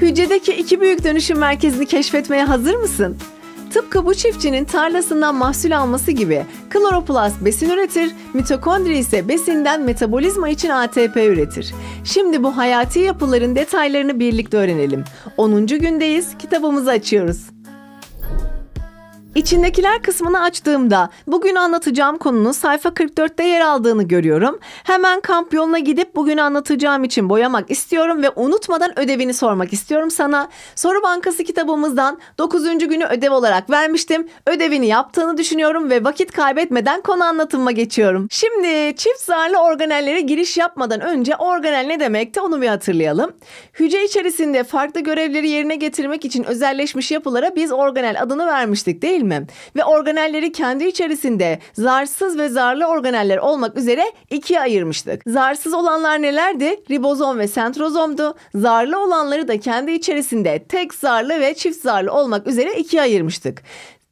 Hücredeki iki büyük dönüşüm merkezini keşfetmeye hazır mısın? Tıpkı bu çiftçinin tarlasından mahsul alması gibi kloroplast besin üretir, mitokondri ise besinden metabolizma için ATP üretir. Şimdi bu hayati yapıların detaylarını birlikte öğrenelim. 10. gündeyiz, kitabımızı açıyoruz. İçindekiler kısmını açtığımda bugün anlatacağım konunun sayfa 44'te yer aldığını görüyorum. Hemen kamp yoluna gidip bugün anlatacağım için boyamak istiyorum ve unutmadan ödevini sormak istiyorum sana. Soru Bankası kitabımızdan 9. günü ödev olarak vermiştim. Ödevini yaptığını düşünüyorum ve vakit kaybetmeden konu anlatımıma geçiyorum. Şimdi çift zarlı organellere giriş yapmadan önce organel ne demekti onu bir hatırlayalım. Hücre içerisinde farklı görevleri yerine getirmek için özelleşmiş yapılara biz organel adını vermiştik değil mi? mi? Ve organelleri kendi içerisinde zarsız ve zarlı organeller olmak üzere ikiye ayırmıştık. Zarsız olanlar nelerdi? Ribozom ve sentrozomdu. Zarlı olanları da kendi içerisinde tek zarlı ve çift zarlı olmak üzere ikiye ayırmıştık.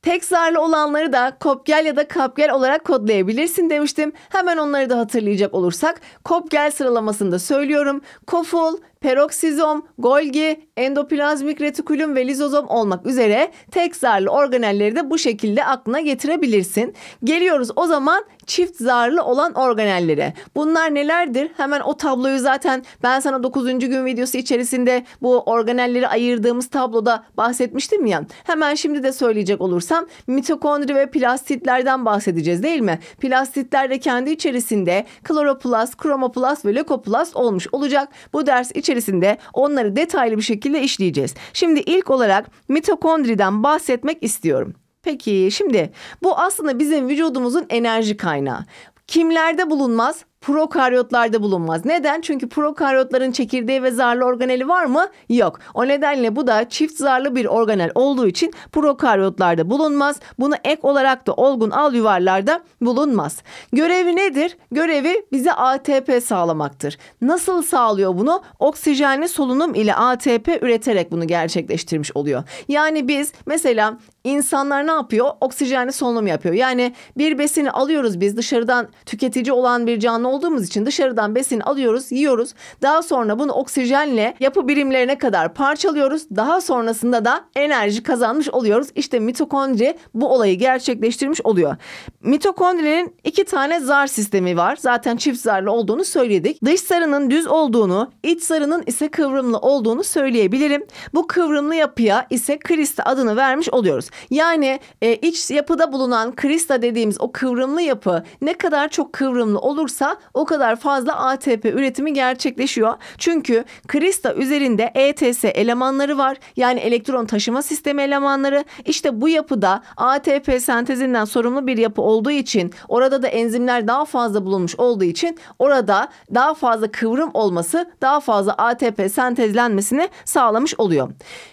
Tek zarlı olanları da kopgel ya da kapgel olarak kodlayabilirsin demiştim. Hemen onları da hatırlayacak olursak kopgel sıralamasında söylüyorum. Kofol, peroksizom, Golgi, endoplazmik retikulum ve lizozom olmak üzere tek zarlı organelleri de bu şekilde aklına getirebilirsin. Geliyoruz o zaman çift zarlı olan organellere. Bunlar nelerdir? Hemen o tabloyu zaten ben sana 9. gün videosu içerisinde bu organelleri ayırdığımız tabloda bahsetmiştim ya. Hemen şimdi de söyleyecek olursam mitokondri ve plastitlerden bahsedeceğiz değil mi? Plastitler de kendi içerisinde kloroplast, kromoplast ve lökoplast olmuş olacak. Bu ders içerisinde içerisinde onları detaylı bir şekilde işleyeceğiz. Şimdi ilk olarak mitokondriden bahsetmek istiyorum. Peki şimdi bu aslında bizim vücudumuzun enerji kaynağı. Kimlerde bulunmaz? prokaryotlarda bulunmaz. Neden? Çünkü prokaryotların çekirdeği ve zarlı organeli var mı? Yok. O nedenle bu da çift zarlı bir organel olduğu için prokaryotlarda bulunmaz. Bunu ek olarak da olgun al yuvarlarda bulunmaz. Görevi nedir? Görevi bize ATP sağlamaktır. Nasıl sağlıyor bunu? Oksijenli solunum ile ATP üreterek bunu gerçekleştirmiş oluyor. Yani biz mesela İnsanlar ne yapıyor? Oksijenli solunum yapıyor. Yani bir besini alıyoruz biz dışarıdan tüketici olan bir canlı olduğumuz için dışarıdan besini alıyoruz, yiyoruz. Daha sonra bunu oksijenle yapı birimlerine kadar parçalıyoruz. Daha sonrasında da enerji kazanmış oluyoruz. İşte mitokondri bu olayı gerçekleştirmiş oluyor. Mitokondrinin iki tane zar sistemi var. Zaten çift zarlı olduğunu söyledik. Dış zarının düz olduğunu, iç zarının ise kıvrımlı olduğunu söyleyebilirim. Bu kıvrımlı yapıya ise krista adını vermiş oluyoruz. Yani e, iç yapıda bulunan krista dediğimiz o kıvrımlı yapı ne kadar çok kıvrımlı olursa o kadar fazla ATP üretimi gerçekleşiyor. Çünkü krista üzerinde ETS elemanları var. Yani elektron taşıma sistemi elemanları. İşte bu yapıda ATP sentezinden sorumlu bir yapı olduğu için orada da enzimler daha fazla bulunmuş olduğu için orada daha fazla kıvrım olması daha fazla ATP sentezlenmesini sağlamış oluyor.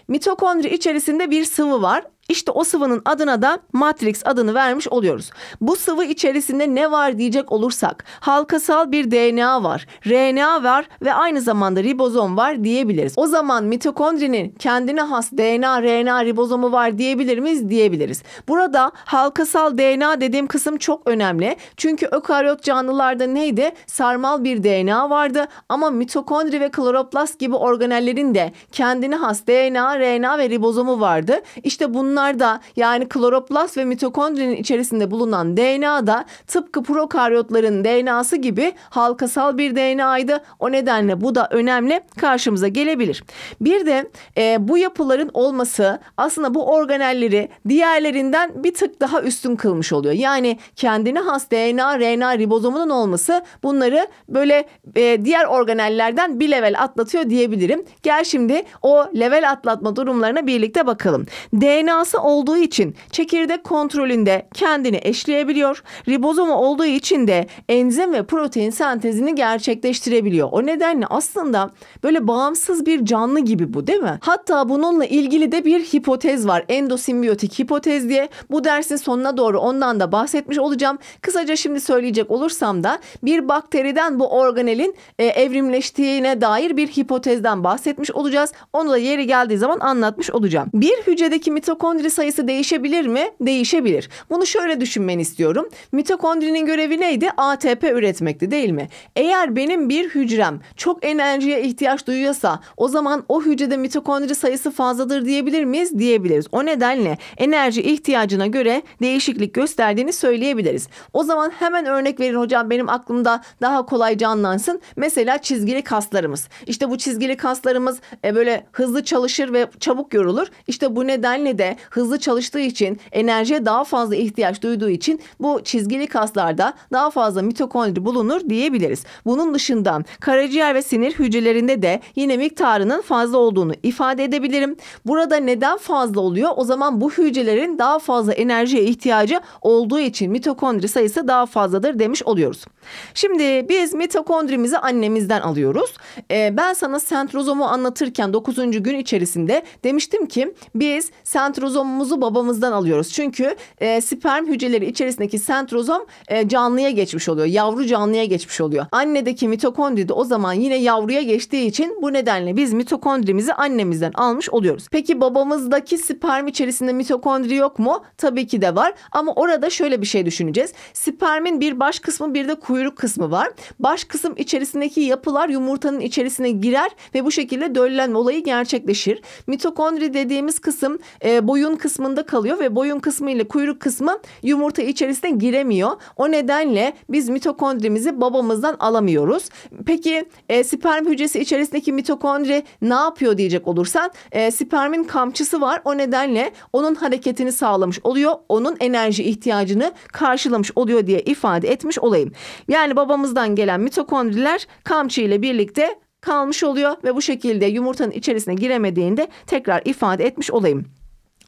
Mitokondri içerisinde bir sıvı var. İşte o sıvının adına da matrix adını vermiş oluyoruz. Bu sıvı içerisinde ne var diyecek olursak halkasal bir DNA var, RNA var ve aynı zamanda ribozom var diyebiliriz. O zaman mitokondrinin kendine has DNA, RNA, ribozomu var diyebilir miyiz? Diyebiliriz. Burada halkasal DNA dediğim kısım çok önemli. Çünkü ökaryot canlılarda neydi? Sarmal bir DNA vardı ama mitokondri ve kloroplast gibi organellerin de kendine has DNA, RNA ve ribozomu vardı. İşte bunlar Bunlarda yani kloroplast ve mitokondrinin içerisinde bulunan DNA da tıpkı prokaryotların DNA'sı gibi halkasal bir DNA'ydı. O nedenle bu da önemli karşımıza gelebilir. Bir de e, bu yapıların olması aslında bu organelleri diğerlerinden bir tık daha üstün kılmış oluyor. Yani kendine has DNA, RNA ribozomunun olması bunları böyle e, diğer organellerden bir level atlatıyor diyebilirim. Gel şimdi o level atlatma durumlarına birlikte bakalım. DNA DNA'sı olduğu için çekirdek kontrolünde kendini eşleyebiliyor. Ribozomu olduğu için de enzim ve protein sentezini gerçekleştirebiliyor. O nedenle aslında böyle bağımsız bir canlı gibi bu değil mi? Hatta bununla ilgili de bir hipotez var. Endosimbiyotik hipotez diye. Bu dersin sonuna doğru ondan da bahsetmiş olacağım. Kısaca şimdi söyleyecek olursam da bir bakteriden bu organelin e, evrimleştiğine dair bir hipotezden bahsetmiş olacağız. Onu da yeri geldiği zaman anlatmış olacağım. Bir hücredeki mitokondri mitokondri sayısı değişebilir mi? Değişebilir. Bunu şöyle düşünmen istiyorum. Mitokondrinin görevi neydi? ATP üretmekti değil mi? Eğer benim bir hücrem çok enerjiye ihtiyaç duyuyorsa o zaman o hücrede mitokondri sayısı fazladır diyebilir miyiz? Diyebiliriz. O nedenle enerji ihtiyacına göre değişiklik gösterdiğini söyleyebiliriz. O zaman hemen örnek verin hocam benim aklımda daha kolay canlansın. Mesela çizgili kaslarımız. İşte bu çizgili kaslarımız e, böyle hızlı çalışır ve çabuk yorulur. İşte bu nedenle de hızlı çalıştığı için enerjiye daha fazla ihtiyaç duyduğu için bu çizgili kaslarda daha fazla mitokondri bulunur diyebiliriz. Bunun dışında karaciğer ve sinir hücrelerinde de yine miktarının fazla olduğunu ifade edebilirim. Burada neden fazla oluyor? O zaman bu hücrelerin daha fazla enerjiye ihtiyacı olduğu için mitokondri sayısı daha fazladır demiş oluyoruz. Şimdi biz mitokondrimizi annemizden alıyoruz. Ee, ben sana sentrozomu anlatırken 9. gün içerisinde demiştim ki biz sentrozomu sentrozomumuzu babamızdan alıyoruz. Çünkü e, sperm hücreleri içerisindeki sentrozom e, canlıya geçmiş oluyor. Yavru canlıya geçmiş oluyor. Annedeki mitokondri de o zaman yine yavruya geçtiği için bu nedenle biz mitokondrimizi annemizden almış oluyoruz. Peki babamızdaki sperm içerisinde mitokondri yok mu? Tabii ki de var. Ama orada şöyle bir şey düşüneceğiz. Spermin bir baş kısmı bir de kuyruk kısmı var. Baş kısım içerisindeki yapılar yumurtanın içerisine girer ve bu şekilde döllenme olayı gerçekleşir. Mitokondri dediğimiz kısım e, boyu boyun kısmında kalıyor ve boyun kısmı ile kuyruk kısmı yumurta içerisine giremiyor. O nedenle biz mitokondrimizi babamızdan alamıyoruz. Peki e, sperm hücresi içerisindeki mitokondri ne yapıyor diyecek olursan e, spermin kamçısı var. O nedenle onun hareketini sağlamış oluyor. Onun enerji ihtiyacını karşılamış oluyor diye ifade etmiş olayım. Yani babamızdan gelen mitokondriler kamçı ile birlikte kalmış oluyor ve bu şekilde yumurtanın içerisine giremediğinde tekrar ifade etmiş olayım.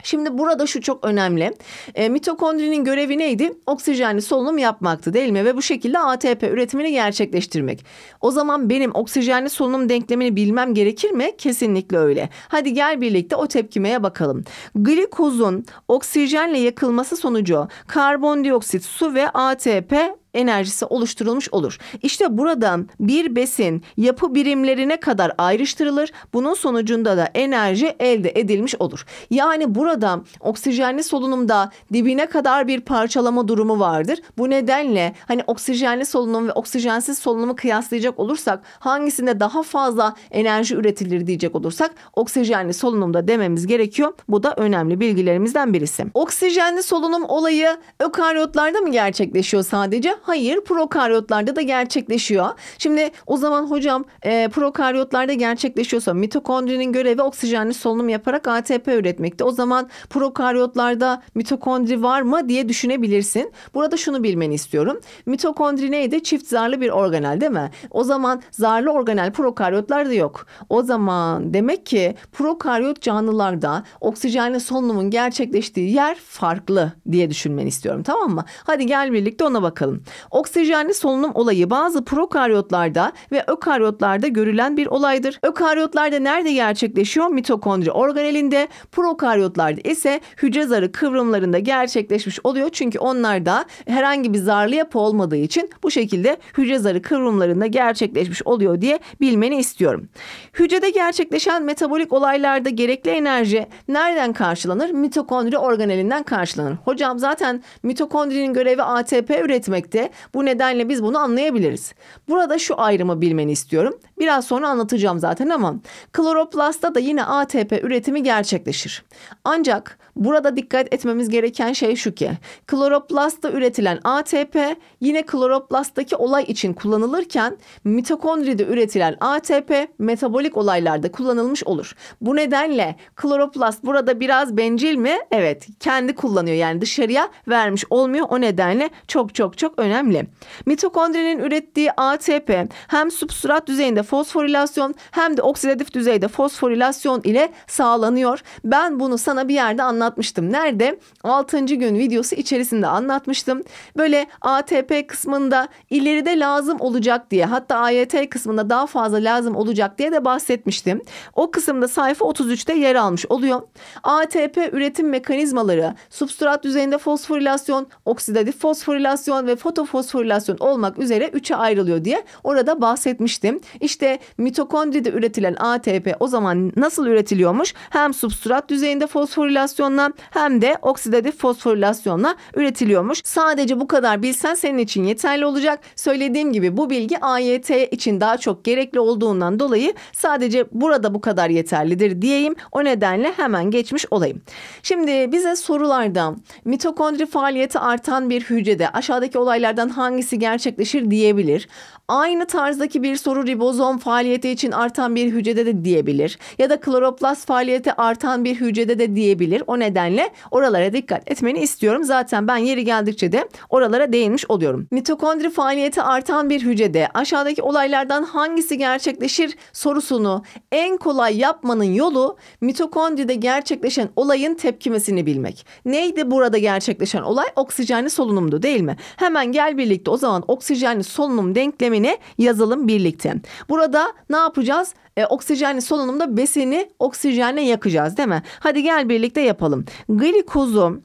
Şimdi burada şu çok önemli. E, mitokondrinin görevi neydi? Oksijenli solunum yapmaktı değil mi? Ve bu şekilde ATP üretimini gerçekleştirmek. O zaman benim oksijenli solunum denklemini bilmem gerekir mi? Kesinlikle öyle. Hadi gel birlikte o tepkimeye bakalım. Glikozun oksijenle yakılması sonucu karbondioksit, su ve ATP enerjisi oluşturulmuş olur. İşte buradan bir besin yapı birimlerine kadar ayrıştırılır. Bunun sonucunda da enerji elde edilmiş olur. Yani burada oksijenli solunumda dibine kadar bir parçalama durumu vardır. Bu nedenle hani oksijenli solunum ve oksijensiz solunumu kıyaslayacak olursak hangisinde daha fazla enerji üretilir diyecek olursak oksijenli solunumda dememiz gerekiyor. Bu da önemli bilgilerimizden birisi. Oksijenli solunum olayı ökaryotlarda mı gerçekleşiyor sadece? Hayır prokaryotlarda da gerçekleşiyor. Şimdi o zaman hocam e, prokaryotlarda gerçekleşiyorsa mitokondrinin görevi oksijenli solunum yaparak ATP üretmekte. O zaman prokaryotlarda mitokondri var mı diye düşünebilirsin. Burada şunu bilmeni istiyorum. Mitokondri neydi? Çift zarlı bir organel değil mi? O zaman zarlı organel prokaryotlarda yok. O zaman demek ki prokaryot canlılarda oksijenli solunumun gerçekleştiği yer farklı diye düşünmeni istiyorum tamam mı? Hadi gel birlikte ona bakalım. Oksijenli solunum olayı bazı prokaryotlarda ve ökaryotlarda görülen bir olaydır. Ökaryotlarda nerede gerçekleşiyor? Mitokondri organelinde, prokaryotlarda ise hücre zarı kıvrımlarında gerçekleşmiş oluyor. Çünkü onlarda herhangi bir zarlı yapı olmadığı için bu şekilde hücre zarı kıvrımlarında gerçekleşmiş oluyor diye bilmeni istiyorum. Hücrede gerçekleşen metabolik olaylarda gerekli enerji nereden karşılanır? Mitokondri organelinden karşılanır. Hocam zaten mitokondrinin görevi ATP üretmekte birlikte bu nedenle biz bunu anlayabiliriz. Burada şu ayrımı bilmeni istiyorum. Biraz sonra anlatacağım zaten ama kloroplasta da yine ATP üretimi gerçekleşir. Ancak burada dikkat etmemiz gereken şey şu ki kloroplastta üretilen ATP yine kloroplasttaki olay için kullanılırken mitokondride üretilen ATP metabolik olaylarda kullanılmış olur. Bu nedenle kloroplast burada biraz bencil mi? Evet kendi kullanıyor yani dışarıya vermiş olmuyor. O nedenle çok çok çok önemli önemli. Mitokondrinin ürettiği ATP hem substrat düzeyinde fosforilasyon hem de oksidatif düzeyde fosforilasyon ile sağlanıyor. Ben bunu sana bir yerde anlatmıştım. Nerede? 6. gün videosu içerisinde anlatmıştım. Böyle ATP kısmında ileride lazım olacak diye hatta AYT kısmında daha fazla lazım olacak diye de bahsetmiştim. O kısımda sayfa 33'te yer almış oluyor. ATP üretim mekanizmaları, substrat düzeyinde fosforilasyon, oksidatif fosforilasyon ve foto fosforilasyon olmak üzere üçe ayrılıyor diye orada bahsetmiştim. İşte mitokondride üretilen ATP o zaman nasıl üretiliyormuş? Hem substrat düzeyinde fosforilasyonla hem de oksidatif fosforilasyonla üretiliyormuş. Sadece bu kadar bilsen senin için yeterli olacak. Söylediğim gibi bu bilgi AYT için daha çok gerekli olduğundan dolayı sadece burada bu kadar yeterlidir diyeyim. O nedenle hemen geçmiş olayım. Şimdi bize sorulardan mitokondri faaliyeti artan bir hücrede aşağıdaki olaylar önerilerden hangisi gerçekleşir diyebilir. Aynı tarzdaki bir soru ribozom faaliyeti için artan bir hücrede de diyebilir. Ya da kloroplast faaliyeti artan bir hücrede de diyebilir. O nedenle oralara dikkat etmeni istiyorum. Zaten ben yeri geldikçe de oralara değinmiş oluyorum. Mitokondri faaliyeti artan bir hücrede aşağıdaki olaylardan hangisi gerçekleşir sorusunu en kolay yapmanın yolu mitokondride gerçekleşen olayın tepkimesini bilmek. Neydi burada gerçekleşen olay? Oksijenli solunumdu değil mi? Hemen gel Gel birlikte o zaman oksijenli solunum denklemini yazalım birlikte. Burada ne yapacağız? E, oksijenli solunumda besini oksijenle yakacağız değil mi? Hadi gel birlikte yapalım. Glikozu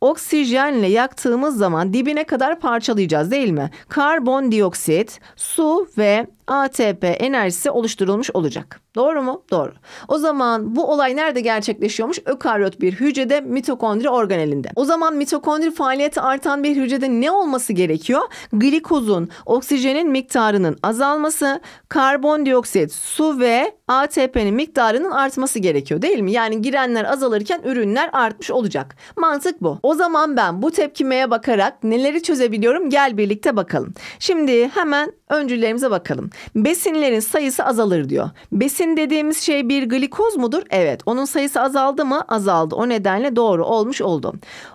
oksijenle yaktığımız zaman dibine kadar parçalayacağız değil mi? Karbondioksit, su ve ATP enerjisi oluşturulmuş olacak. Doğru mu? Doğru. O zaman bu olay nerede gerçekleşiyormuş? Ökaryot bir hücrede mitokondri organelinde. O zaman mitokondri faaliyeti artan bir hücrede ne olması gerekiyor? Glikozun, oksijenin miktarının azalması, karbondioksit, su ve ATP'nin miktarının artması gerekiyor değil mi? Yani girenler azalırken ürünler artmış olacak. Mantık bu. O zaman ben bu tepkimeye bakarak neleri çözebiliyorum? Gel birlikte bakalım. Şimdi hemen Öncüllerimize bakalım. Besinlerin sayısı azalır diyor. Besin dediğimiz şey bir glikoz mudur? Evet. Onun sayısı azaldı mı? Azaldı. O nedenle doğru olmuş oldu.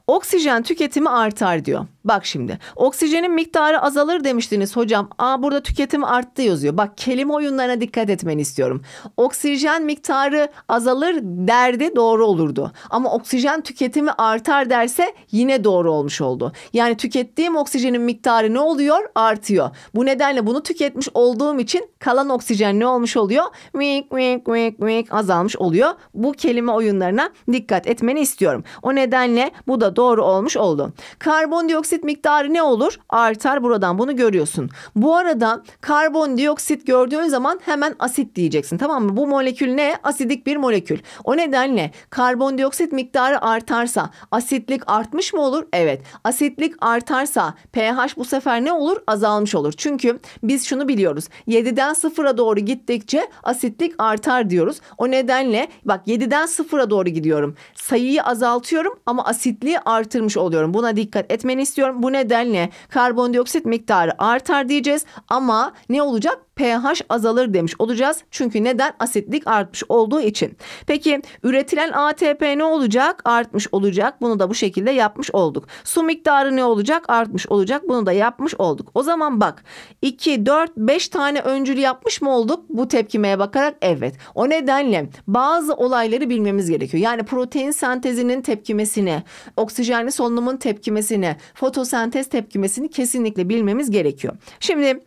Oksijen tüketimi artar diyor. Bak şimdi oksijenin miktarı azalır demiştiniz hocam. Aa burada tüketim arttı yazıyor. Bak kelime oyunlarına dikkat etmeni istiyorum. Oksijen miktarı azalır derdi doğru olurdu. Ama oksijen tüketimi artar derse yine doğru olmuş oldu. Yani tükettiğim oksijenin miktarı ne oluyor? Artıyor. Bu nedenle bunu tüketmiş olduğum için kalan oksijen ne olmuş oluyor? Mik mik mik mik azalmış oluyor. Bu kelime oyunlarına dikkat etmeni istiyorum. O nedenle bu da doğru olmuş oldu. Karbondioksit miktarı ne olur? Artar buradan bunu görüyorsun. Bu arada karbondioksit gördüğün zaman hemen asit diyeceksin tamam mı? Bu molekül ne? Asidik bir molekül. O nedenle karbondioksit miktarı artarsa asitlik artmış mı olur? Evet. Asitlik artarsa pH bu sefer ne olur? Azalmış olur. Çünkü biz şunu biliyoruz. 7'den 0'a doğru gittikçe asitlik artar diyoruz. O nedenle bak 7'den 0'a doğru gidiyorum. Sayıyı azaltıyorum ama asitliği artırmış oluyorum. Buna dikkat etmeni istiyorum. Bu nedenle karbondioksit miktarı artar diyeceğiz ama ne olacak? pH azalır demiş olacağız. Çünkü neden? Asitlik artmış olduğu için. Peki üretilen ATP ne olacak? Artmış olacak. Bunu da bu şekilde yapmış olduk. Su miktarı ne olacak? Artmış olacak. Bunu da yapmış olduk. O zaman bak 2, 4, 5 tane öncül yapmış mı olduk? Bu tepkimeye bakarak evet. O nedenle bazı olayları bilmemiz gerekiyor. Yani protein sentezinin tepkimesini, oksijenli solunumun tepkimesini, fotosentez tepkimesini kesinlikle bilmemiz gerekiyor. Şimdi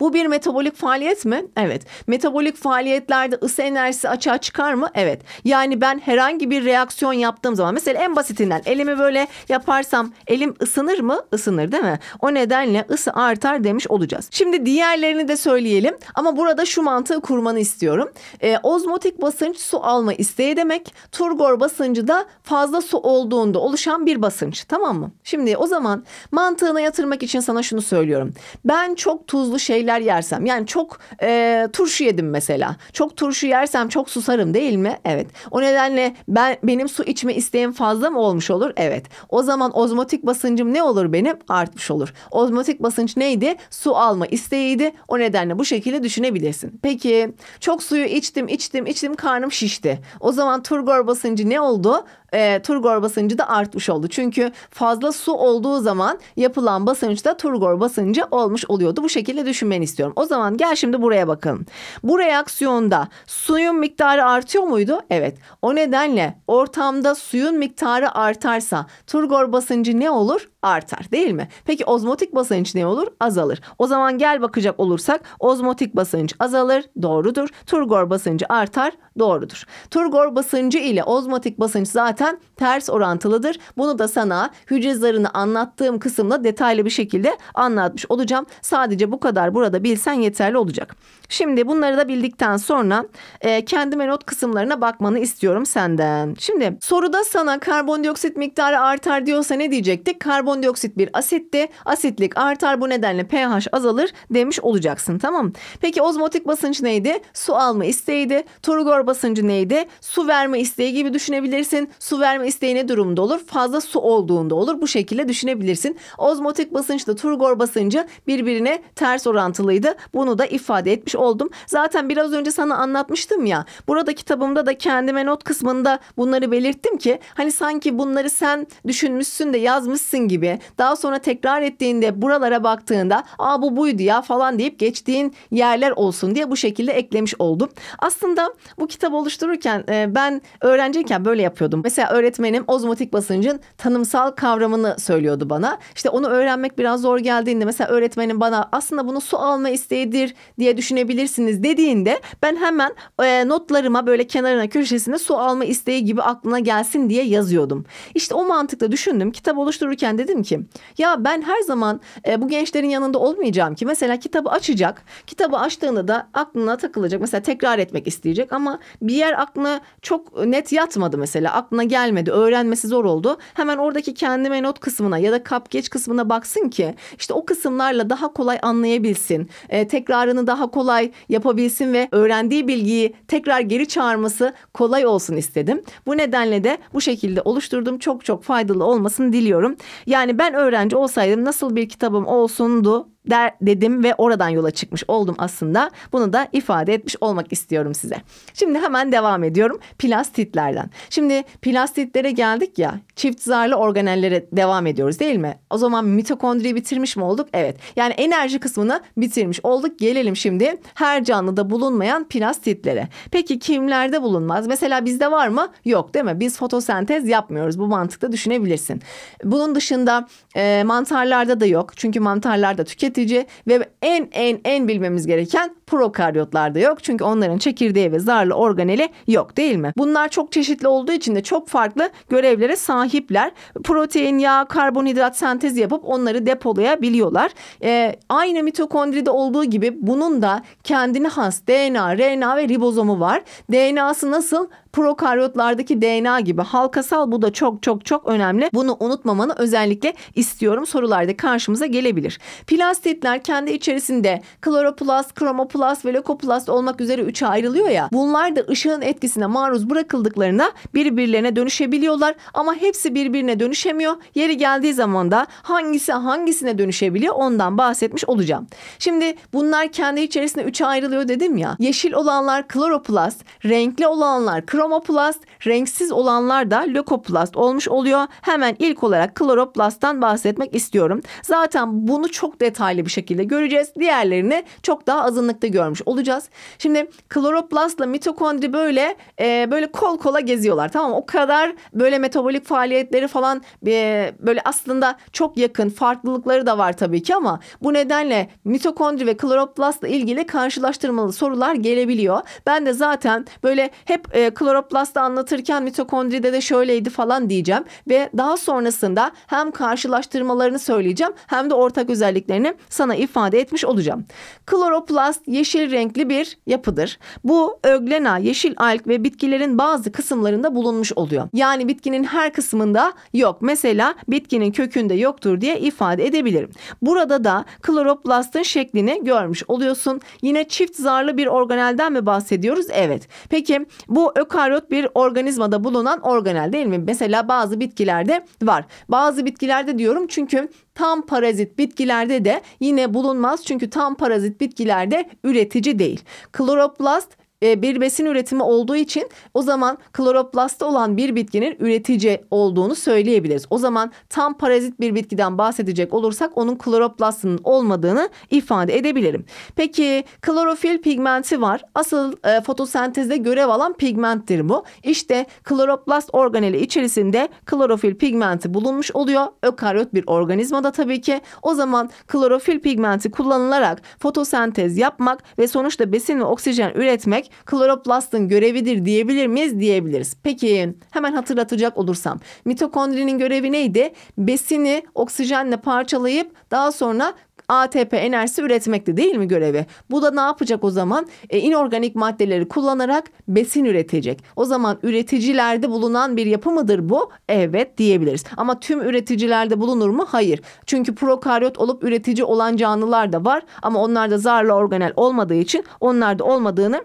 bu bir metabolik faaliyet mi? Evet. Metabolik faaliyetlerde ısı enerjisi açığa çıkar mı? Evet. Yani ben herhangi bir reaksiyon yaptığım zaman mesela en basitinden elimi böyle yaparsam elim ısınır mı? Isınır değil mi? O nedenle ısı artar demiş olacağız. Şimdi diğerlerini de söyleyelim ama burada şu mantığı kurmanı istiyorum. E, ozmotik basınç su alma isteği demek. Turgor basıncı da fazla su olduğunda oluşan bir basınç tamam mı? Şimdi o zaman mantığına yatırmak için sana şunu söylüyorum. Ben çok tuzlu şeyler şeyler yersem yani çok e, turşu yedim mesela çok turşu yersem çok susarım değil mi? Evet o nedenle ben benim su içme isteğim fazla mı olmuş olur? Evet o zaman ozmotik basıncım ne olur benim? Artmış olur. Ozmotik basınç neydi? Su alma isteğiydi o nedenle bu şekilde düşünebilirsin. Peki çok suyu içtim içtim içtim karnım şişti o zaman turgor basıncı ne oldu? e, turgor basıncı da artmış oldu. Çünkü fazla su olduğu zaman yapılan basınçta turgor basıncı olmuş oluyordu. Bu şekilde düşünmeli bilmeni istiyorum. O zaman gel şimdi buraya bakalım. Bu reaksiyonda suyun miktarı artıyor muydu? Evet. O nedenle ortamda suyun miktarı artarsa turgor basıncı ne olur? artar değil mi? Peki ozmotik basınç ne olur? Azalır. O zaman gel bakacak olursak ozmotik basınç azalır doğrudur. Turgor basıncı artar doğrudur. Turgor basıncı ile ozmotik basınç zaten ters orantılıdır. Bunu da sana hücre zarını anlattığım kısımda detaylı bir şekilde anlatmış olacağım. Sadece bu kadar burada bilsen yeterli olacak. Şimdi bunları da bildikten sonra e, kendime not kısımlarına bakmanı istiyorum senden. Şimdi soruda sana karbondioksit miktarı artar diyorsa ne diyecektik? Karbondioksit bir asitti. Asitlik artar bu nedenle pH azalır demiş olacaksın tamam Peki ozmotik basınç neydi? Su alma isteğiydi. Torugor basıncı neydi? Su verme isteği gibi düşünebilirsin. Su verme isteği ne durumda olur? Fazla su olduğunda olur. Bu şekilde düşünebilirsin. Ozmotik basınçla turgor basıncı birbirine ters orantılıydı. Bunu da ifade etmiş oldum. Zaten biraz önce sana anlatmıştım ya. Burada kitabımda da kendime not kısmında bunları belirttim ki hani sanki bunları sen düşünmüşsün de yazmışsın gibi. Daha sonra tekrar ettiğinde buralara baktığında aa bu buydu ya falan deyip geçtiğin yerler olsun diye bu şekilde eklemiş oldum. Aslında bu kitap oluştururken e, ben öğrenciyken böyle yapıyordum. Mesela öğretmenim ozmotik basıncın tanımsal kavramını söylüyordu bana. İşte onu öğrenmek biraz zor geldiğinde mesela öğretmenim bana aslında bunu su alma isteğidir diye düşünebilirim düşünebilirsiniz dediğinde ben hemen e, notlarıma böyle kenarına köşesine su alma isteği gibi aklına gelsin diye yazıyordum. İşte o mantıkla düşündüm. Kitap oluştururken dedim ki ya ben her zaman e, bu gençlerin yanında olmayacağım ki mesela kitabı açacak. Kitabı açtığında da aklına takılacak. Mesela tekrar etmek isteyecek ama bir yer aklına çok net yatmadı mesela. Aklına gelmedi. Öğrenmesi zor oldu. Hemen oradaki kendime not kısmına ya da kap geç kısmına baksın ki işte o kısımlarla daha kolay anlayabilsin. E, tekrarını daha kolay kolay yapabilsin ve öğrendiği bilgiyi tekrar geri çağırması kolay olsun istedim. Bu nedenle de bu şekilde oluşturduğum Çok çok faydalı olmasını diliyorum. Yani ben öğrenci olsaydım nasıl bir kitabım olsundu der dedim ve oradan yola çıkmış oldum aslında. Bunu da ifade etmiş olmak istiyorum size. Şimdi hemen devam ediyorum plastitlerden. Şimdi plastitlere geldik ya çift zarlı organellere devam ediyoruz değil mi? O zaman mitokondriyi bitirmiş mi olduk? Evet. Yani enerji kısmını bitirmiş olduk. Gelelim şimdi her canlıda bulunmayan plastitlere. Peki kimlerde bulunmaz? Mesela bizde var mı? Yok değil mi? Biz fotosentez yapmıyoruz. Bu mantıkta düşünebilirsin. Bunun dışında e, mantarlarda da yok. Çünkü mantarlarda da üretici ve en en en bilmemiz gereken prokaryotlarda yok. Çünkü onların çekirdeği ve zarlı organeli yok değil mi? Bunlar çok çeşitli olduğu için de çok farklı görevlere sahipler. Protein, yağ, karbonhidrat sentezi yapıp onları depolayabiliyorlar. Ee, aynı mitokondride olduğu gibi bunun da kendine has DNA, RNA ve ribozomu var. DNA'sı nasıl? prokaryotlardaki DNA gibi halkasal bu da çok çok çok önemli. Bunu unutmamanı özellikle istiyorum. Sorularda karşımıza gelebilir. Plastitler kendi içerisinde kloroplast, kromoplast ve lökoplast olmak üzere üçe ayrılıyor ya. Bunlar da ışığın etkisine maruz bırakıldıklarında birbirlerine dönüşebiliyorlar ama hepsi birbirine dönüşemiyor. Yeri geldiği zaman da hangisi hangisine dönüşebiliyor ondan bahsetmiş olacağım. Şimdi bunlar kendi içerisinde üçe ayrılıyor dedim ya. Yeşil olanlar kloroplast, renkli olanlar kromoplast Kromoplast, renksiz olanlar da lökoplast olmuş oluyor. Hemen ilk olarak kloroplasttan bahsetmek istiyorum. Zaten bunu çok detaylı bir şekilde göreceğiz. Diğerlerini çok daha azınlıkta görmüş olacağız. Şimdi kloroplastla mitokondri böyle e, böyle kol kola geziyorlar tamam mı? O kadar böyle metabolik faaliyetleri falan e, böyle aslında çok yakın farklılıkları da var tabii ki ama bu nedenle mitokondri ve kloroplastla ilgili karşılaştırmalı sorular gelebiliyor. Ben de zaten böyle hep e, kloroplast Kloroplast'ı anlatırken mitokondride de şöyleydi falan diyeceğim ve daha sonrasında hem karşılaştırmalarını söyleyeceğim hem de ortak özelliklerini sana ifade etmiş olacağım. Kloroplast yeşil renkli bir yapıdır. Bu öglena, yeşil alg ve bitkilerin bazı kısımlarında bulunmuş oluyor. Yani bitkinin her kısmında yok. Mesela bitkinin kökünde yoktur diye ifade edebilirim. Burada da kloroplastın şeklini görmüş oluyorsun. Yine çift zarlı bir organelden mi bahsediyoruz? Evet. Peki bu öko Prokaryot bir organizmada bulunan organel değil mi? Mesela bazı bitkilerde var. Bazı bitkilerde diyorum çünkü tam parazit bitkilerde de yine bulunmaz. Çünkü tam parazit bitkilerde üretici değil. Kloroplast e, bir besin üretimi olduğu için o zaman kloroplastta olan bir bitkinin üretici olduğunu söyleyebiliriz. O zaman tam parazit bir bitkiden bahsedecek olursak onun kloroplastının olmadığını ifade edebilirim. Peki klorofil pigmenti var. Asıl e, fotosentezde görev alan pigmenttir bu. İşte kloroplast organeli içerisinde klorofil pigmenti bulunmuş oluyor. Ökaryot bir organizmada tabii ki. O zaman klorofil pigmenti kullanılarak fotosentez yapmak ve sonuçta besin ve oksijen üretmek önlemek kloroplastın görevidir diyebilir miyiz? Diyebiliriz. Peki hemen hatırlatacak olursam mitokondrinin görevi neydi? Besini oksijenle parçalayıp daha sonra ATP enerjisi üretmekte değil mi görevi? Bu da ne yapacak o zaman? E, inorganik maddeleri kullanarak besin üretecek. O zaman üreticilerde bulunan bir yapı mıdır bu? Evet diyebiliriz. Ama tüm üreticilerde bulunur mu? Hayır. Çünkü prokaryot olup üretici olan canlılar da var ama onlar da zarla organel olmadığı için onlar da olmadığını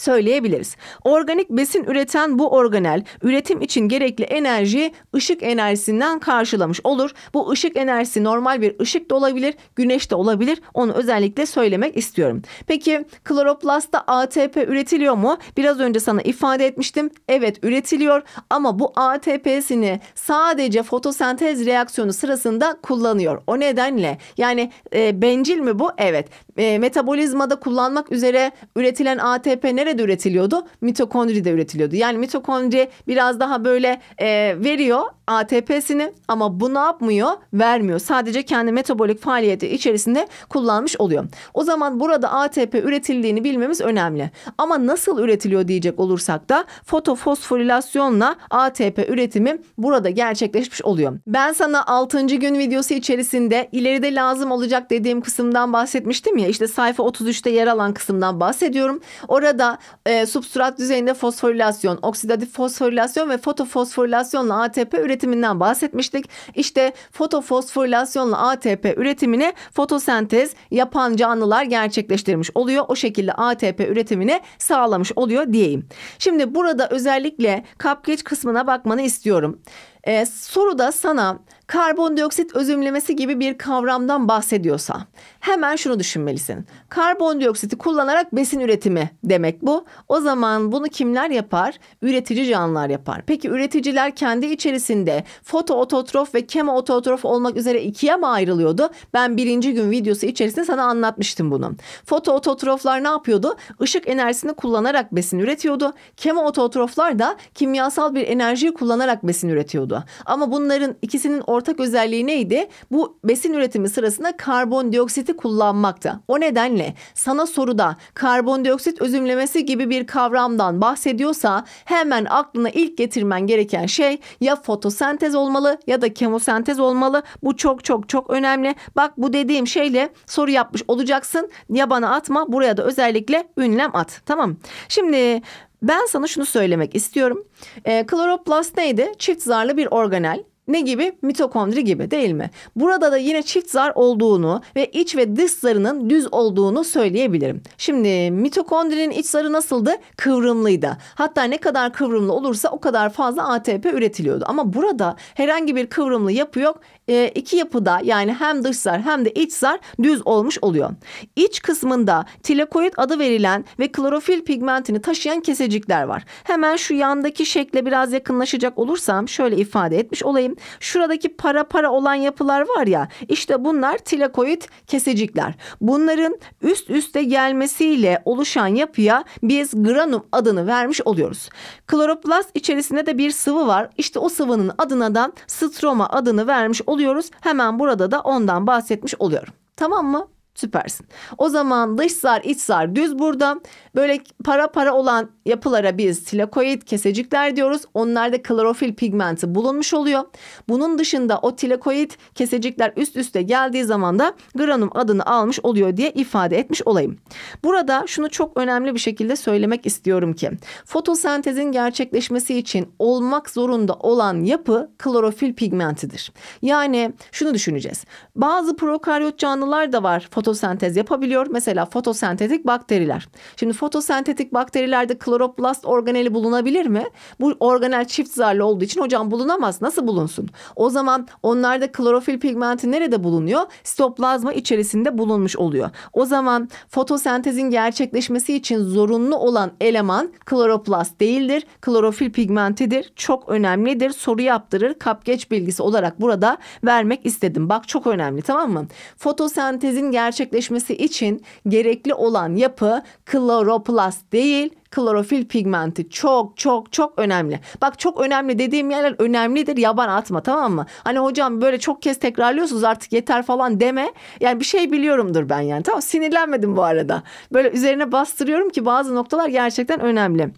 söyleyebiliriz. Organik besin üreten bu organel üretim için gerekli enerjiyi ışık enerjisinden karşılamış olur. Bu ışık enerjisi normal bir ışık da olabilir, güneş de olabilir. Onu özellikle söylemek istiyorum. Peki kloroplastta ATP üretiliyor mu? Biraz önce sana ifade etmiştim. Evet üretiliyor ama bu ATP'sini sadece fotosentez reaksiyonu sırasında kullanıyor. O nedenle yani e, bencil mi bu? Evet e, metabolizmada kullanmak üzere üretilen ATP nerede üretiliyordu? Mitokondride üretiliyordu. Yani mitokondri biraz daha böyle e, veriyor ATP'sini ama bu ne yapmıyor? Vermiyor. Sadece kendi metabolik faaliyeti içerisinde kullanmış oluyor. O zaman burada ATP üretildiğini bilmemiz önemli. Ama nasıl üretiliyor diyecek olursak da fotofosforilasyonla ATP üretimi burada gerçekleşmiş oluyor. Ben sana 6. gün videosu içerisinde ileride lazım olacak dediğim kısımdan bahsetmiştim ya işte sayfa 33'te yer alan kısımdan bahsediyorum. Orada e, substrat düzeyinde fosforilasyon, oksidatif fosforilasyon ve fotofosforilasyonla ATP üretiminden bahsetmiştik. İşte fotofosforilasyonla ATP üretimine fotosentez yapan canlılar gerçekleştirmiş oluyor. O şekilde ATP üretimine sağlamış oluyor diyeyim. Şimdi burada özellikle kapgeç kısmına bakmanı istiyorum. E, soru da sana karbondioksit özümlemesi gibi bir kavramdan bahsediyorsa hemen şunu düşünmelisin. Karbondioksiti kullanarak besin üretimi demek bu. O zaman bunu kimler yapar? Üretici canlılar yapar. Peki üreticiler kendi içerisinde fotoototrof ve kemoototrof olmak üzere ikiye mi ayrılıyordu? Ben birinci gün videosu içerisinde sana anlatmıştım bunu. Fotoototroflar ne yapıyordu? Işık enerjisini kullanarak besin üretiyordu. Kemoototroflar da kimyasal bir enerjiyi kullanarak besin üretiyordu. Ama bunların ikisinin ortak ortak özelliği neydi? Bu besin üretimi sırasında karbondioksiti kullanmakta. O nedenle sana soruda karbondioksit özümlemesi gibi bir kavramdan bahsediyorsa hemen aklına ilk getirmen gereken şey ya fotosentez olmalı ya da kemosentez olmalı. Bu çok çok çok önemli. Bak bu dediğim şeyle soru yapmış olacaksın. Ya bana atma buraya da özellikle ünlem at. Tamam. Şimdi ben sana şunu söylemek istiyorum. E, kloroplast neydi? Çift zarlı bir organel. Ne gibi? Mitokondri gibi değil mi? Burada da yine çift zar olduğunu ve iç ve dış zarının düz olduğunu söyleyebilirim. Şimdi mitokondrinin iç zarı nasıldı? Kıvrımlıydı. Hatta ne kadar kıvrımlı olursa o kadar fazla ATP üretiliyordu. Ama burada herhangi bir kıvrımlı yapı yok e, iki yapıda yani hem dış zar hem de iç zar düz olmuş oluyor. İç kısmında tilakoid adı verilen ve klorofil pigmentini taşıyan kesecikler var. Hemen şu yandaki şekle biraz yakınlaşacak olursam şöyle ifade etmiş olayım. Şuradaki para para olan yapılar var ya işte bunlar tilakoid kesecikler. Bunların üst üste gelmesiyle oluşan yapıya biz granum adını vermiş oluyoruz. Kloroplast içerisinde de bir sıvı var. İşte o sıvının adına da stroma adını vermiş oluyoruz oluyoruz. Hemen burada da ondan bahsetmiş oluyorum. Tamam mı? Süpersin. O zaman dış zar iç zar düz burada. Böyle para para olan yapılara biz tilakoid kesecikler diyoruz. Onlarda klorofil pigmenti bulunmuş oluyor. Bunun dışında o tilakoid kesecikler üst üste geldiği zaman da granum adını almış oluyor diye ifade etmiş olayım. Burada şunu çok önemli bir şekilde söylemek istiyorum ki fotosentezin gerçekleşmesi için olmak zorunda olan yapı klorofil pigmentidir. Yani şunu düşüneceğiz. Bazı prokaryot canlılar da var fotosentez yapabiliyor. Mesela fotosentetik bakteriler. Şimdi fotosentetik bakterilerde klorofil kloroplast organeli bulunabilir mi? Bu organel çift zarlı olduğu için hocam bulunamaz. Nasıl bulunsun? O zaman onlarda klorofil pigmenti nerede bulunuyor? Sitoplazma içerisinde bulunmuş oluyor. O zaman fotosentezin gerçekleşmesi için zorunlu olan eleman kloroplast değildir. Klorofil pigmentidir. Çok önemlidir. Soru yaptırır. kap geç bilgisi olarak burada vermek istedim. Bak çok önemli tamam mı? Fotosentezin gerçekleşmesi için gerekli olan yapı kloroplast değil klorofil pigmenti çok çok çok önemli. Bak çok önemli dediğim yerler önemlidir yaban atma tamam mı? Hani hocam böyle çok kez tekrarlıyorsunuz artık yeter falan deme. Yani bir şey biliyorumdur ben yani tamam sinirlenmedim bu arada. Böyle üzerine bastırıyorum ki bazı noktalar gerçekten önemli.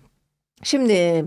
Şimdi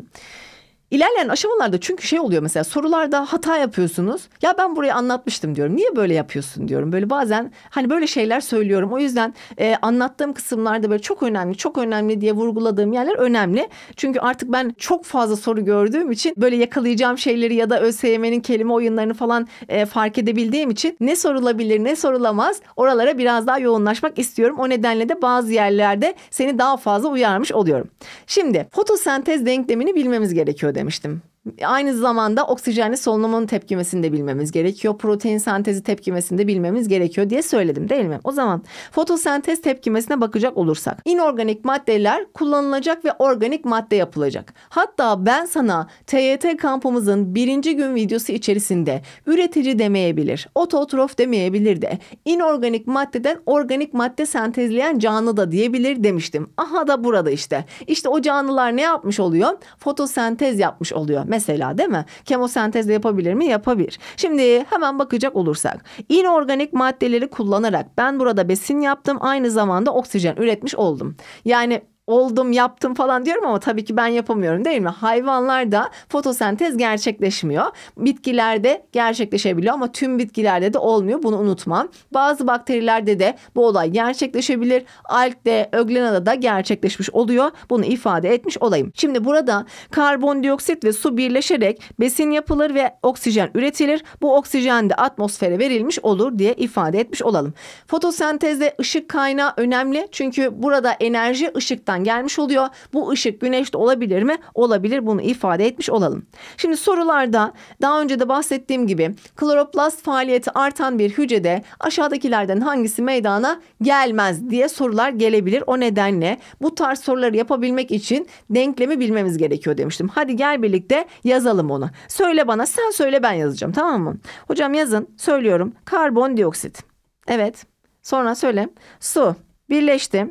İlerleyen aşamalarda çünkü şey oluyor mesela sorularda hata yapıyorsunuz. Ya ben burayı anlatmıştım diyorum. Niye böyle yapıyorsun diyorum. Böyle bazen hani böyle şeyler söylüyorum. O yüzden e, anlattığım kısımlarda böyle çok önemli, çok önemli diye vurguladığım yerler önemli. Çünkü artık ben çok fazla soru gördüğüm için böyle yakalayacağım şeyleri ya da ÖSYM'nin kelime oyunlarını falan e, fark edebildiğim için ne sorulabilir ne sorulamaz oralara biraz daha yoğunlaşmak istiyorum. O nedenle de bazı yerlerde seni daha fazla uyarmış oluyorum. Şimdi fotosentez denklemini bilmemiz gerekiyor demek demiştim. Aynı zamanda oksijenli solunumun tepkimesini de bilmemiz gerekiyor. Protein sentezi tepkimesini de bilmemiz gerekiyor diye söyledim değil mi? O zaman fotosentez tepkimesine bakacak olursak inorganik maddeler kullanılacak ve organik madde yapılacak. Hatta ben sana TYT kampımızın birinci gün videosu içerisinde üretici demeyebilir, ototrof demeyebilir de inorganik maddeden organik madde sentezleyen canlı da diyebilir demiştim. Aha da burada işte. İşte o canlılar ne yapmış oluyor? Fotosentez yapmış oluyor mesela değil mi? Kemosentezle yapabilir mi? Yapabilir. Şimdi hemen bakacak olursak inorganik maddeleri kullanarak ben burada besin yaptım aynı zamanda oksijen üretmiş oldum. Yani oldum yaptım falan diyorum ama tabii ki ben yapamıyorum değil mi? Hayvanlarda fotosentez gerçekleşmiyor. Bitkilerde gerçekleşebiliyor ama tüm bitkilerde de olmuyor bunu unutmam. Bazı bakterilerde de bu olay gerçekleşebilir. Alk'te, öglenada da gerçekleşmiş oluyor. Bunu ifade etmiş olayım. Şimdi burada karbondioksit ve su birleşerek besin yapılır ve oksijen üretilir. Bu oksijen de atmosfere verilmiş olur diye ifade etmiş olalım. Fotosentezde ışık kaynağı önemli çünkü burada enerji ışıktan uzaktan gelmiş oluyor. Bu ışık güneşte olabilir mi? Olabilir bunu ifade etmiş olalım. Şimdi sorularda daha önce de bahsettiğim gibi kloroplast faaliyeti artan bir hücrede aşağıdakilerden hangisi meydana gelmez diye sorular gelebilir. O nedenle bu tarz soruları yapabilmek için denklemi bilmemiz gerekiyor demiştim. Hadi gel birlikte yazalım onu. Söyle bana sen söyle ben yazacağım tamam mı? Hocam yazın söylüyorum karbondioksit. Evet sonra söyle su birleşti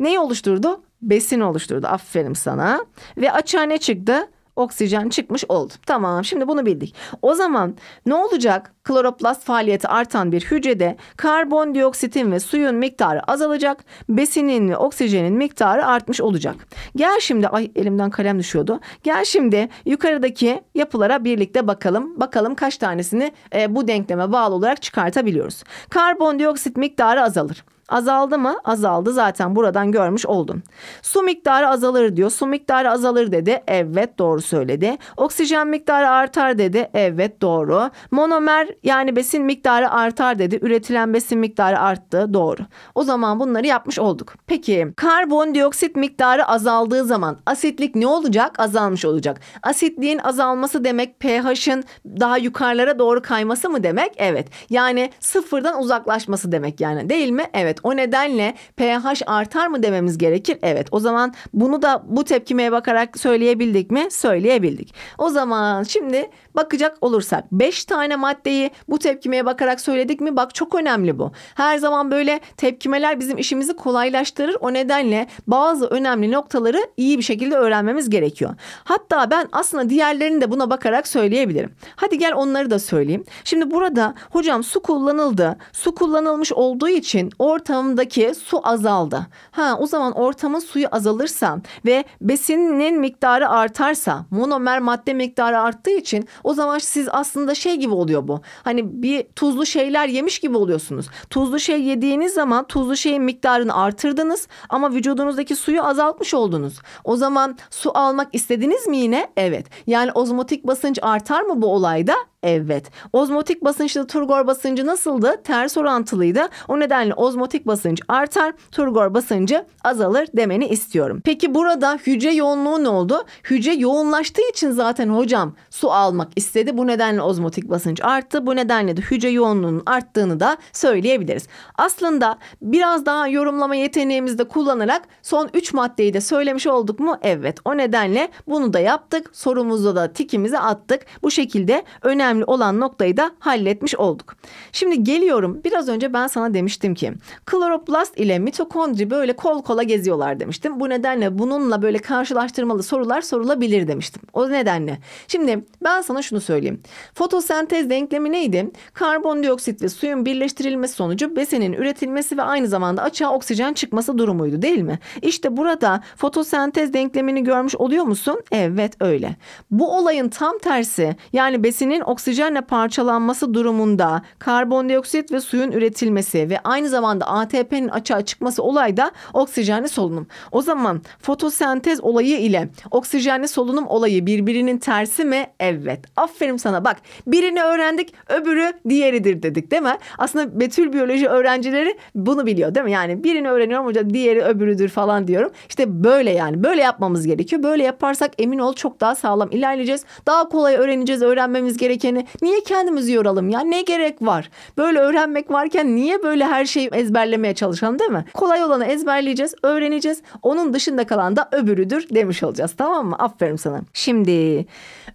Neyi oluşturdu? Besin oluşturdu. Aferin sana. Ve açığa ne çıktı? oksijen çıkmış oldu. Tamam şimdi bunu bildik. O zaman ne olacak? Kloroplast faaliyeti artan bir hücrede karbondioksitin ve suyun miktarı azalacak. Besinin ve oksijenin miktarı artmış olacak. Gel şimdi ay elimden kalem düşüyordu. Gel şimdi yukarıdaki yapılara birlikte bakalım. Bakalım kaç tanesini e, bu denkleme bağlı olarak çıkartabiliyoruz. Karbondioksit miktarı azalır. Azaldı mı? Azaldı zaten buradan görmüş oldun. Su miktarı azalır diyor. Su miktarı azalır dedi. Evet doğru söyledi. Oksijen miktarı artar dedi. Evet doğru. Monomer yani besin miktarı artar dedi. Üretilen besin miktarı arttı. Doğru. O zaman bunları yapmış olduk. Peki karbondioksit miktarı azaldığı zaman asitlik ne olacak? Azalmış olacak. Asitliğin azalması demek pH'in daha yukarılara doğru kayması mı demek? Evet. Yani sıfırdan uzaklaşması demek yani değil mi? Evet o nedenle pH artar mı dememiz gerekir? Evet. O zaman bunu da bu tepkimeye bakarak söyleyebildik mi? Söyleyebildik. O zaman şimdi bakacak olursak 5 tane maddeyi bu tepkimeye bakarak söyledik mi? Bak çok önemli bu. Her zaman böyle tepkimeler bizim işimizi kolaylaştırır. O nedenle bazı önemli noktaları iyi bir şekilde öğrenmemiz gerekiyor. Hatta ben aslında diğerlerini de buna bakarak söyleyebilirim. Hadi gel onları da söyleyeyim. Şimdi burada hocam su kullanıldı. Su kullanılmış olduğu için orta ortamdaki su azaldı. Ha o zaman ortamın suyu azalırsa ve besinin miktarı artarsa monomer madde miktarı arttığı için o zaman siz aslında şey gibi oluyor bu. Hani bir tuzlu şeyler yemiş gibi oluyorsunuz. Tuzlu şey yediğiniz zaman tuzlu şeyin miktarını artırdınız ama vücudunuzdaki suyu azaltmış oldunuz. O zaman su almak istediniz mi yine? Evet. Yani ozmotik basınç artar mı bu olayda? Evet. Ozmotik basınçla turgor basıncı nasıldı? Ters orantılıydı. O nedenle ozmotik basınç artar, turgor basıncı azalır demeni istiyorum. Peki burada hücre yoğunluğu ne oldu? Hücre yoğunlaştığı için zaten hocam su almak istedi. Bu nedenle ozmotik basınç arttı. Bu nedenle de hücre yoğunluğunun arttığını da söyleyebiliriz. Aslında biraz daha yorumlama yeteneğimizi de kullanarak son 3 maddeyi de söylemiş olduk mu? Evet. O nedenle bunu da yaptık. Sorumuzda da tikimizi attık. Bu şekilde önemli önemli olan noktayı da halletmiş olduk. Şimdi geliyorum biraz önce ben sana demiştim ki kloroplast ile mitokondri böyle kol kola geziyorlar demiştim. Bu nedenle bununla böyle karşılaştırmalı sorular sorulabilir demiştim. O nedenle. Şimdi ben sana şunu söyleyeyim. Fotosentez denklemi neydi? Karbondioksit ve suyun birleştirilmesi sonucu besenin üretilmesi ve aynı zamanda açığa oksijen çıkması durumuydu değil mi? İşte burada fotosentez denklemini görmüş oluyor musun? Evet öyle. Bu olayın tam tersi yani besinin oksijen oksijenle parçalanması durumunda karbondioksit ve suyun üretilmesi ve aynı zamanda ATP'nin açığa çıkması olay da oksijenli solunum. O zaman fotosentez olayı ile oksijenli solunum olayı birbirinin tersi mi? Evet. Aferin sana bak. Birini öğrendik öbürü diğeridir dedik değil mi? Aslında Betül Biyoloji öğrencileri bunu biliyor değil mi? Yani birini öğreniyorum hocam, diğeri öbürüdür falan diyorum. İşte böyle yani böyle yapmamız gerekiyor. Böyle yaparsak emin ol çok daha sağlam ilerleyeceğiz. Daha kolay öğreneceğiz öğrenmemiz gereken gerekeni niye kendimizi yoralım ya ne gerek var? Böyle öğrenmek varken niye böyle her şeyi ezberlemeye çalışalım değil mi? Kolay olanı ezberleyeceğiz, öğreneceğiz. Onun dışında kalan da öbürüdür demiş olacağız tamam mı? Aferin sana. Şimdi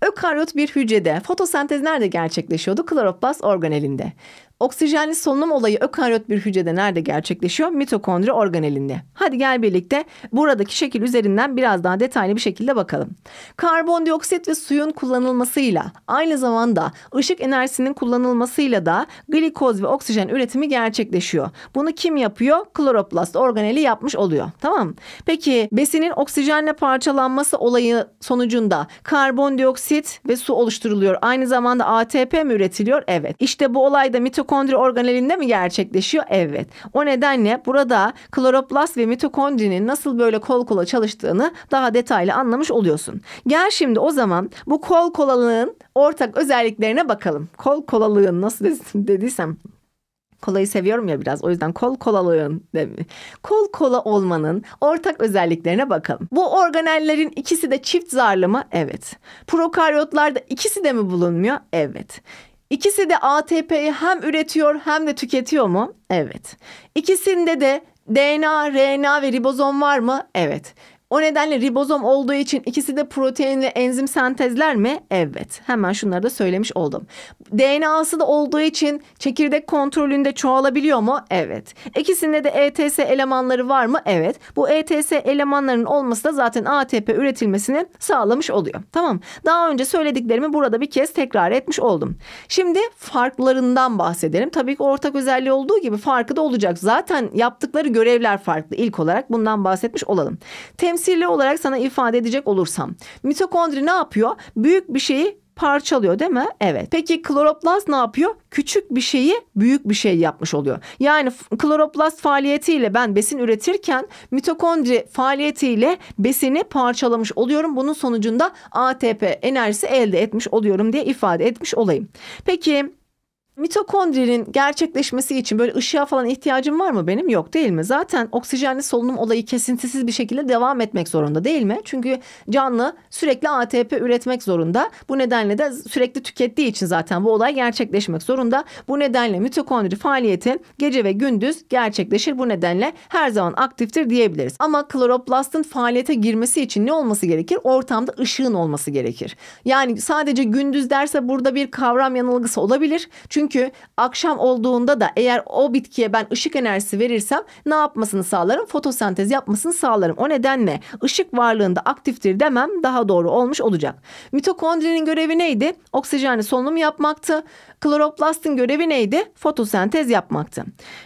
ökaryot bir hücrede fotosentez nerede gerçekleşiyordu? Kloroplast organelinde. Oksijenli solunum olayı ökaryot bir hücrede nerede gerçekleşiyor? Mitokondri organelinde. Hadi gel birlikte buradaki şekil üzerinden biraz daha detaylı bir şekilde bakalım. Karbondioksit ve suyun kullanılmasıyla aynı zamanda ışık enerjisinin kullanılmasıyla da glikoz ve oksijen üretimi gerçekleşiyor. Bunu kim yapıyor? Kloroplast organeli yapmış oluyor. Tamam. Peki besinin oksijenle parçalanması olayı sonucunda karbondioksit ve su oluşturuluyor. Aynı zamanda ATP mi üretiliyor? Evet. İşte bu olayda mitokondri mitokondri organelinde mi gerçekleşiyor? Evet. O nedenle burada kloroplast ve mitokondrinin nasıl böyle kol kola çalıştığını daha detaylı anlamış oluyorsun. Gel şimdi o zaman bu kol kolalığın ortak özelliklerine bakalım. Kol kolalığın nasıl dediysem Kolayı seviyorum ya biraz o yüzden kol kolalığın kol kola olmanın ortak özelliklerine bakalım. Bu organellerin ikisi de çift zarlı mı? Evet. Prokaryotlarda ikisi de mi bulunmuyor? Evet. İkisi de ATP'yi hem üretiyor hem de tüketiyor mu? Evet. İkisinde de DNA, RNA ve ribozom var mı? Evet. O nedenle ribozom olduğu için ikisi de protein ve enzim sentezler mi? Evet. Hemen şunları da söylemiş oldum. DNA'sı da olduğu için çekirdek kontrolünde çoğalabiliyor mu? Evet. İkisinde de ETS elemanları var mı? Evet. Bu ETS elemanlarının olması da zaten ATP üretilmesini sağlamış oluyor. Tamam. Daha önce söylediklerimi burada bir kez tekrar etmiş oldum. Şimdi farklarından bahsedelim. Tabii ki ortak özelliği olduğu gibi farkı da olacak. Zaten yaptıkları görevler farklı. İlk olarak bundan bahsetmiş olalım. Tem temsili olarak sana ifade edecek olursam mitokondri ne yapıyor? Büyük bir şeyi parçalıyor değil mi? Evet. Peki kloroplast ne yapıyor? Küçük bir şeyi büyük bir şey yapmış oluyor. Yani kloroplast faaliyetiyle ben besin üretirken mitokondri faaliyetiyle besini parçalamış oluyorum. Bunun sonucunda ATP enerjisi elde etmiş oluyorum diye ifade etmiş olayım. Peki Mitokondrinin gerçekleşmesi için böyle ışığa falan ihtiyacım var mı benim? Yok değil mi? Zaten oksijenli solunum olayı kesintisiz bir şekilde devam etmek zorunda değil mi? Çünkü canlı sürekli ATP üretmek zorunda. Bu nedenle de sürekli tükettiği için zaten bu olay gerçekleşmek zorunda. Bu nedenle mitokondri faaliyeti gece ve gündüz gerçekleşir. Bu nedenle her zaman aktiftir diyebiliriz. Ama kloroplastın faaliyete girmesi için ne olması gerekir? Ortamda ışığın olması gerekir. Yani sadece gündüz derse burada bir kavram yanılgısı olabilir. Çünkü çünkü akşam olduğunda da eğer o bitkiye ben ışık enerjisi verirsem ne yapmasını sağlarım? Fotosentez yapmasını sağlarım. O nedenle ışık varlığında aktiftir demem daha doğru olmuş olacak. Mitokondrinin görevi neydi? Oksijenli solunum yapmaktı. Kloroplastin görevi neydi? Fotosentez yapmaktı.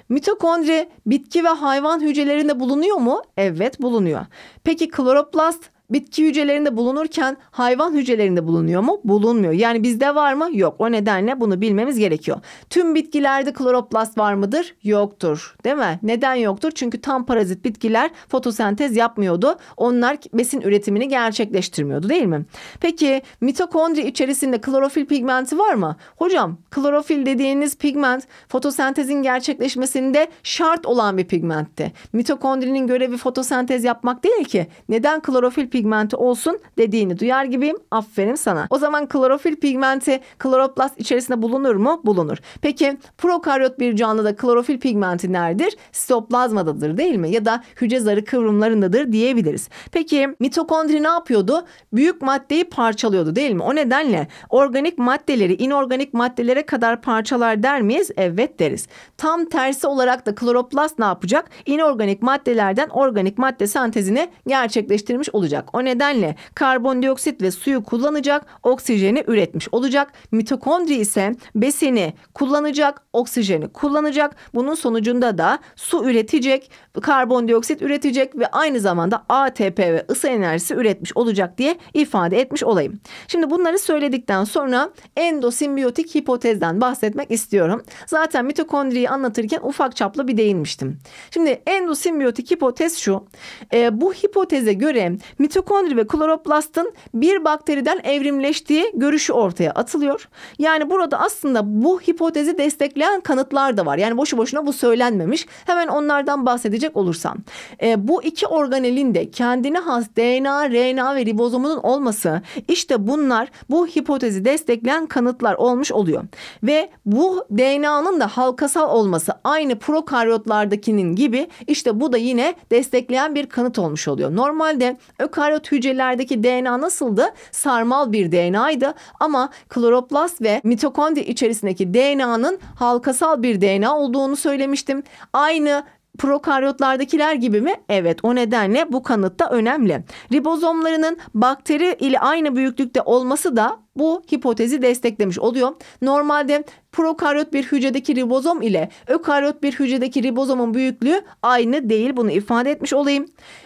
Mitokondri bitki ve hayvan hücrelerinde bulunuyor mu? Evet bulunuyor. Peki kloroplast bitki hücrelerinde bulunurken hayvan hücrelerinde bulunuyor mu? Bulunmuyor. Yani bizde var mı? Yok. O nedenle bunu bilmemiz gerekiyor. Tüm bitkilerde kloroplast var mıdır? Yoktur. Değil mi? Neden yoktur? Çünkü tam parazit bitkiler fotosentez yapmıyordu. Onlar besin üretimini gerçekleştirmiyordu değil mi? Peki mitokondri içerisinde klorofil pigmenti var mı? Hocam klorofil dediğiniz pigment fotosentezin gerçekleşmesinde şart olan bir pigmentti. Mitokondrinin görevi fotosentez yapmak değil ki. Neden klorofil pigmenti pigmenti olsun dediğini duyar gibiyim. Aferin sana. O zaman klorofil pigmenti kloroplast içerisinde bulunur mu? Bulunur. Peki prokaryot bir canlıda klorofil pigmenti neredir? Sitoplazmadadır değil mi? Ya da hücre zarı kıvrımlarındadır diyebiliriz. Peki mitokondri ne yapıyordu? Büyük maddeyi parçalıyordu değil mi? O nedenle organik maddeleri inorganik maddelere kadar parçalar der miyiz? Evet deriz. Tam tersi olarak da kloroplast ne yapacak? İnorganik maddelerden organik madde sentezini gerçekleştirmiş olacak. O nedenle karbondioksit ve suyu kullanacak, oksijeni üretmiş olacak. Mitokondri ise besini kullanacak, oksijeni kullanacak. Bunun sonucunda da su üretecek, karbondioksit üretecek ve aynı zamanda ATP ve ısı enerjisi üretmiş olacak diye ifade etmiş olayım. Şimdi bunları söyledikten sonra endosimbiyotik hipotezden bahsetmek istiyorum. Zaten mitokondriyi anlatırken ufak çaplı bir değinmiştim. Şimdi endosimbiyotik hipotez şu. E, bu hipoteze göre mitokondri mitokondri ve kloroplastın bir bakteriden evrimleştiği görüşü ortaya atılıyor. Yani burada aslında bu hipotezi destekleyen kanıtlar da var. Yani boşu boşuna bu söylenmemiş. Hemen onlardan bahsedecek olursam. E, bu iki organelin de kendine has DNA, RNA ve ribozomunun olması işte bunlar bu hipotezi destekleyen kanıtlar olmuş oluyor. Ve bu DNA'nın da halkasal olması aynı prokaryotlardakinin gibi işte bu da yine destekleyen bir kanıt olmuş oluyor. Normalde ökaryotlar prokaryot hücrelerdeki DNA nasıldı? Sarmal bir DNA'ydı ama kloroplast ve mitokondri içerisindeki DNA'nın halkasal bir DNA olduğunu söylemiştim. Aynı prokaryotlardakiler gibi mi? Evet o nedenle bu kanıt da önemli. Ribozomlarının bakteri ile aynı büyüklükte olması da bu hipotezi desteklemiş oluyor. Normalde prokaryot bir hücredeki ribozom ile ökaryot bir hücredeki ribozomun büyüklüğü aynı değil. Bunu ifade etmiş olayım.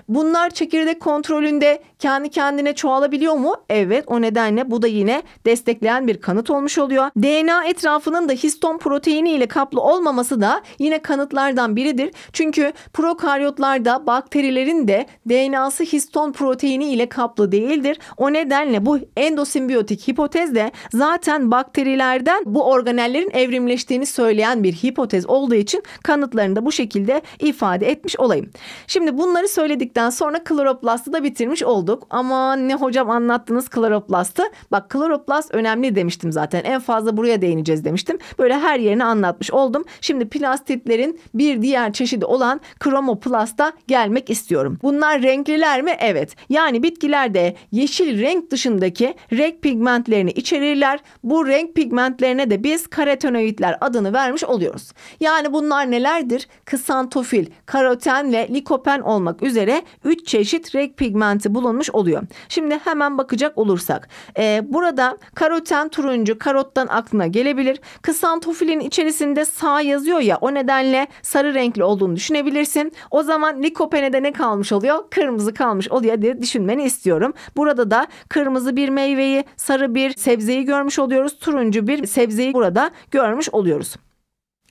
Bunlar çekirdek kontrolünde kendi kendine çoğalabiliyor mu? Evet o nedenle bu da yine destekleyen bir kanıt olmuş oluyor. DNA etrafının da histon proteini ile kaplı olmaması da yine kanıtlardan biridir. Çünkü prokaryotlarda bakterilerin de DNA'sı histon proteini ile kaplı değildir. O nedenle bu endosimbiyotik hipotez de zaten bakterilerden bu organel hücrelerin evrimleştiğini söyleyen bir hipotez olduğu için kanıtlarını da bu şekilde ifade etmiş olayım. Şimdi bunları söyledikten sonra kloroplastı da bitirmiş olduk. Ama ne hocam anlattınız kloroplastı. Bak kloroplast önemli demiştim zaten. En fazla buraya değineceğiz demiştim. Böyle her yerini anlatmış oldum. Şimdi plastitlerin bir diğer çeşidi olan kromoplasta gelmek istiyorum. Bunlar renkliler mi? Evet. Yani bitkilerde yeşil renk dışındaki renk pigmentlerini içerirler. Bu renk pigmentlerine de biz karotenoidler adını vermiş oluyoruz. Yani bunlar nelerdir? Kısantofil, karoten ve likopen olmak üzere 3 çeşit renk pigmenti bulunmuş oluyor. Şimdi hemen bakacak olursak. Ee, burada karoten turuncu karottan aklına gelebilir. Kısantofilin içerisinde sağ yazıyor ya o nedenle sarı renkli olduğunu düşünebilirsin. O zaman likopene de ne kalmış oluyor? Kırmızı kalmış oluyor diye düşünmeni istiyorum. Burada da kırmızı bir meyveyi, sarı bir sebzeyi görmüş oluyoruz. Turuncu bir sebzeyi burada görmüş oluyoruz.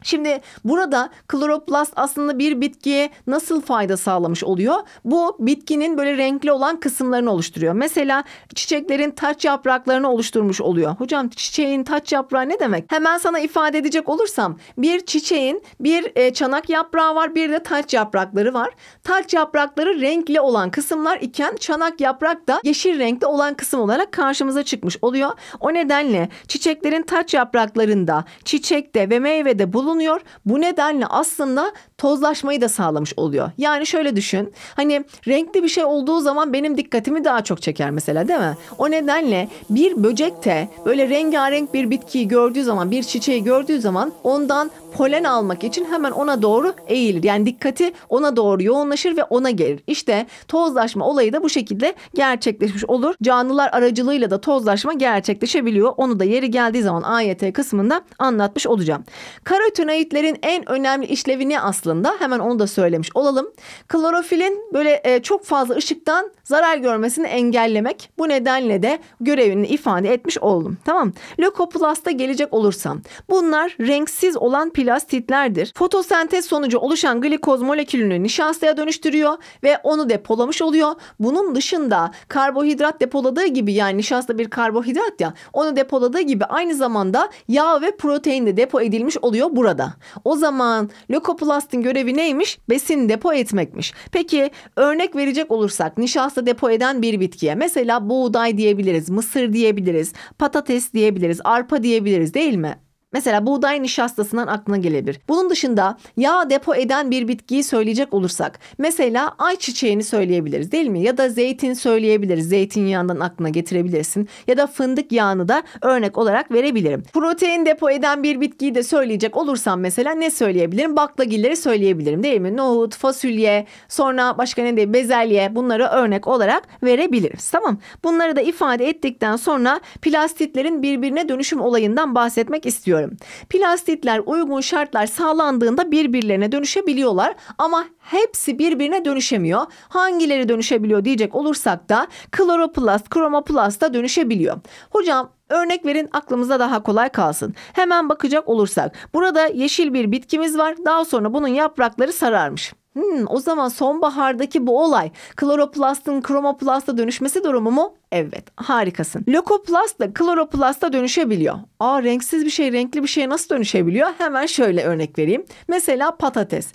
Şimdi burada kloroplast aslında bir bitkiye nasıl fayda sağlamış oluyor? Bu bitkinin böyle renkli olan kısımlarını oluşturuyor. Mesela çiçeklerin taç yapraklarını oluşturmuş oluyor. Hocam çiçeğin taç yaprağı ne demek? Hemen sana ifade edecek olursam bir çiçeğin bir e, çanak yaprağı var bir de taç yaprakları var. Taç yaprakları renkli olan kısımlar iken çanak yaprak da yeşil renkli olan kısım olarak karşımıza çıkmış oluyor. O nedenle çiçeklerin taç yapraklarında, çiçekte ve meyvede bulun bulunuyor. Bu nedenle aslında tozlaşmayı da sağlamış oluyor. Yani şöyle düşün. Hani renkli bir şey olduğu zaman benim dikkatimi daha çok çeker mesela değil mi? O nedenle bir böcek de böyle rengarenk bir bitkiyi gördüğü zaman, bir çiçeği gördüğü zaman ondan polen almak için hemen ona doğru eğilir. Yani dikkati ona doğru yoğunlaşır ve ona gelir. İşte tozlaşma olayı da bu şekilde gerçekleşmiş olur. Canlılar aracılığıyla da tozlaşma gerçekleşebiliyor. Onu da yeri geldiği zaman AYT kısmında anlatmış olacağım. Karotenoidlerin en önemli işlevi ne aslında? bazında hemen onu da söylemiş olalım. Klorofilin böyle e, çok fazla ışıktan zarar görmesini engellemek. Bu nedenle de görevini ifade etmiş oldum. Tamam. Lökoplasta gelecek olursam. Bunlar renksiz olan plastitlerdir. Fotosentez sonucu oluşan glikoz molekülünü nişastaya dönüştürüyor ve onu depolamış oluyor. Bunun dışında karbohidrat depoladığı gibi yani nişasta bir karbohidrat ya onu depoladığı gibi aynı zamanda yağ ve protein de depo edilmiş oluyor burada. O zaman lökoplastin görevi neymiş? Besin depo etmekmiş. Peki örnek verecek olursak nişasta depo eden bir bitkiye mesela buğday diyebiliriz, mısır diyebiliriz, patates diyebiliriz, arpa diyebiliriz değil mi? Mesela buğday nişastasından aklına gelebilir. Bunun dışında yağ depo eden bir bitkiyi söyleyecek olursak mesela ayçiçeğini söyleyebiliriz değil mi? Ya da zeytin söyleyebiliriz. Zeytinyağından aklına getirebilirsin. Ya da fındık yağını da örnek olarak verebilirim. Protein depo eden bir bitkiyi de söyleyecek olursam mesela ne söyleyebilirim? Baklagilleri söyleyebilirim değil mi? Nohut, fasulye, sonra başka ne diye bezelye bunları örnek olarak verebiliriz. Tamam. Bunları da ifade ettikten sonra plastitlerin birbirine dönüşüm olayından bahsetmek istiyorum yapıları. Plastitler uygun şartlar sağlandığında birbirlerine dönüşebiliyorlar ama hepsi birbirine dönüşemiyor. Hangileri dönüşebiliyor diyecek olursak da kloroplast, kromoplast da dönüşebiliyor. Hocam Örnek verin aklımıza daha kolay kalsın. Hemen bakacak olursak burada yeşil bir bitkimiz var. Daha sonra bunun yaprakları sararmış. Hmm, o zaman sonbahardaki bu olay kloroplastın kromoplasta dönüşmesi durumu mu? Evet harikasın. Lokoplast da kloroplasta dönüşebiliyor. Aa renksiz bir şey renkli bir şeye nasıl dönüşebiliyor? Hemen şöyle örnek vereyim. Mesela patates.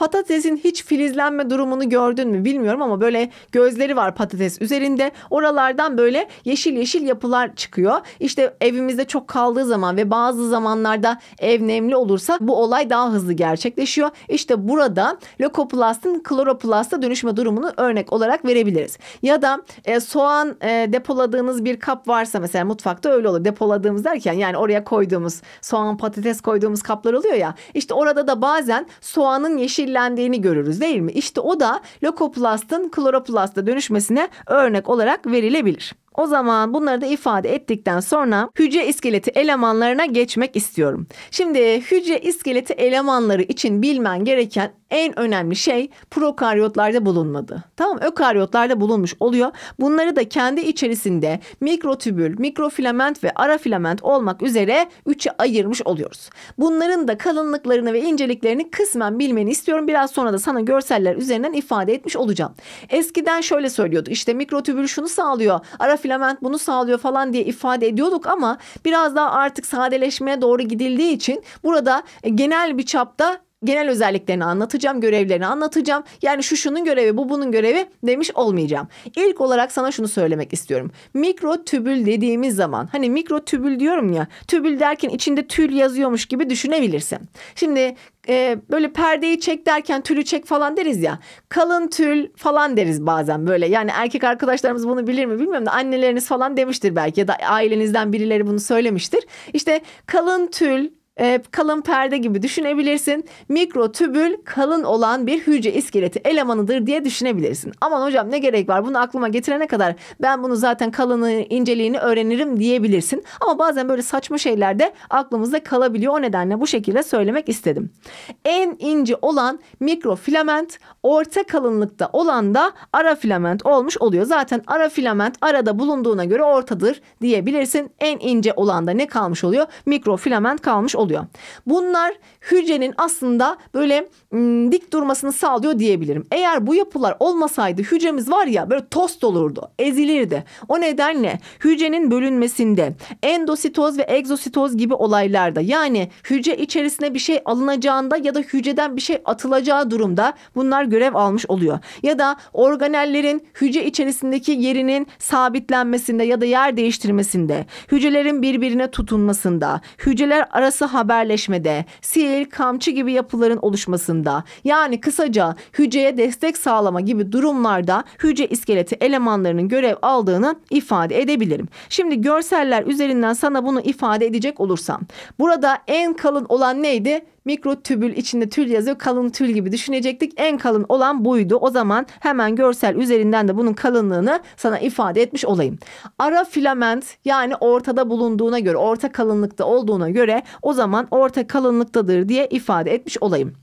Patatesin hiç filizlenme durumunu gördün mü bilmiyorum ama böyle gözleri var patates üzerinde. Oralardan böyle yeşil yeşil yapılar çıkıyor. İşte evimizde çok kaldığı zaman ve bazı zamanlarda ev nemli olursa bu olay daha hızlı gerçekleşiyor. İşte burada lökoplastin kloroplasta dönüşme durumunu örnek olarak verebiliriz. Ya da e, soğan e, depoladığınız bir kap varsa mesela mutfakta öyle olur. Depoladığımız derken yani oraya koyduğumuz soğan patates koyduğumuz kaplar oluyor ya. İşte orada da bazen soğanın yeşil şekillendiğini görürüz değil mi? İşte o da lokoplastın kloroplasta dönüşmesine örnek olarak verilebilir. O zaman bunları da ifade ettikten sonra hücre iskeleti elemanlarına geçmek istiyorum. Şimdi hücre iskeleti elemanları için bilmen gereken en önemli şey prokaryotlarda bulunmadı. Tamam ökaryotlarda bulunmuş oluyor. Bunları da kendi içerisinde mikrotübül, mikrofilament ve arafilament olmak üzere üçe ayırmış oluyoruz. Bunların da kalınlıklarını ve inceliklerini kısmen bilmeni istiyorum. Biraz sonra da sana görseller üzerinden ifade etmiş olacağım. Eskiden şöyle söylüyorduk. İşte mikrotübül şunu sağlıyor. Ara filament bunu sağlıyor falan diye ifade ediyorduk ama biraz daha artık sadeleşmeye doğru gidildiği için burada e, genel bir çapta genel özelliklerini anlatacağım, görevlerini anlatacağım. Yani şu şunun görevi, bu bunun görevi demiş olmayacağım. İlk olarak sana şunu söylemek istiyorum. Mikro tübül dediğimiz zaman hani mikro tübül diyorum ya. Tübül derken içinde tül yazıyormuş gibi düşünebilirsin. Şimdi e, böyle perdeyi çek derken tülü çek falan deriz ya. Kalın tül falan deriz bazen böyle. Yani erkek arkadaşlarımız bunu bilir mi bilmiyorum da anneleriniz falan demiştir belki ya da ailenizden birileri bunu söylemiştir. İşte kalın tül e, kalın perde gibi düşünebilirsin. Mikrotübül kalın olan bir hücre iskeleti elemanıdır diye düşünebilirsin. Aman hocam ne gerek var bunu aklıma getirene kadar ben bunu zaten kalını inceliğini öğrenirim diyebilirsin. Ama bazen böyle saçma şeyler de aklımızda kalabiliyor. O nedenle bu şekilde söylemek istedim. En ince olan mikrofilament orta kalınlıkta olan da ara filament olmuş oluyor. Zaten ara filament arada bulunduğuna göre ortadır diyebilirsin. En ince olan da ne kalmış oluyor? Mikrofilament kalmış oluyor oluyor. Bunlar hücrenin aslında böyle ım, dik durmasını sağlıyor diyebilirim. Eğer bu yapılar olmasaydı hücremiz var ya böyle tost olurdu, ezilirdi. O nedenle hücrenin bölünmesinde endositoz ve egzositoz gibi olaylarda yani hücre içerisine bir şey alınacağında ya da hücreden bir şey atılacağı durumda bunlar görev almış oluyor. Ya da organellerin hücre içerisindeki yerinin sabitlenmesinde ya da yer değiştirmesinde, hücrelerin birbirine tutunmasında, hücreler arası haberleşmede, sil, kamçı gibi yapıların oluşmasında yani kısaca hücreye destek sağlama gibi durumlarda hücre iskeleti elemanlarının görev aldığını ifade edebilirim. Şimdi görseller üzerinden sana bunu ifade edecek olursam burada en kalın olan neydi? mikrotübül içinde tül yazıyor. Kalın tül gibi düşünecektik. En kalın olan buydu. O zaman hemen görsel üzerinden de bunun kalınlığını sana ifade etmiş olayım. Ara filament yani ortada bulunduğuna göre orta kalınlıkta olduğuna göre o zaman orta kalınlıktadır diye ifade etmiş olayım.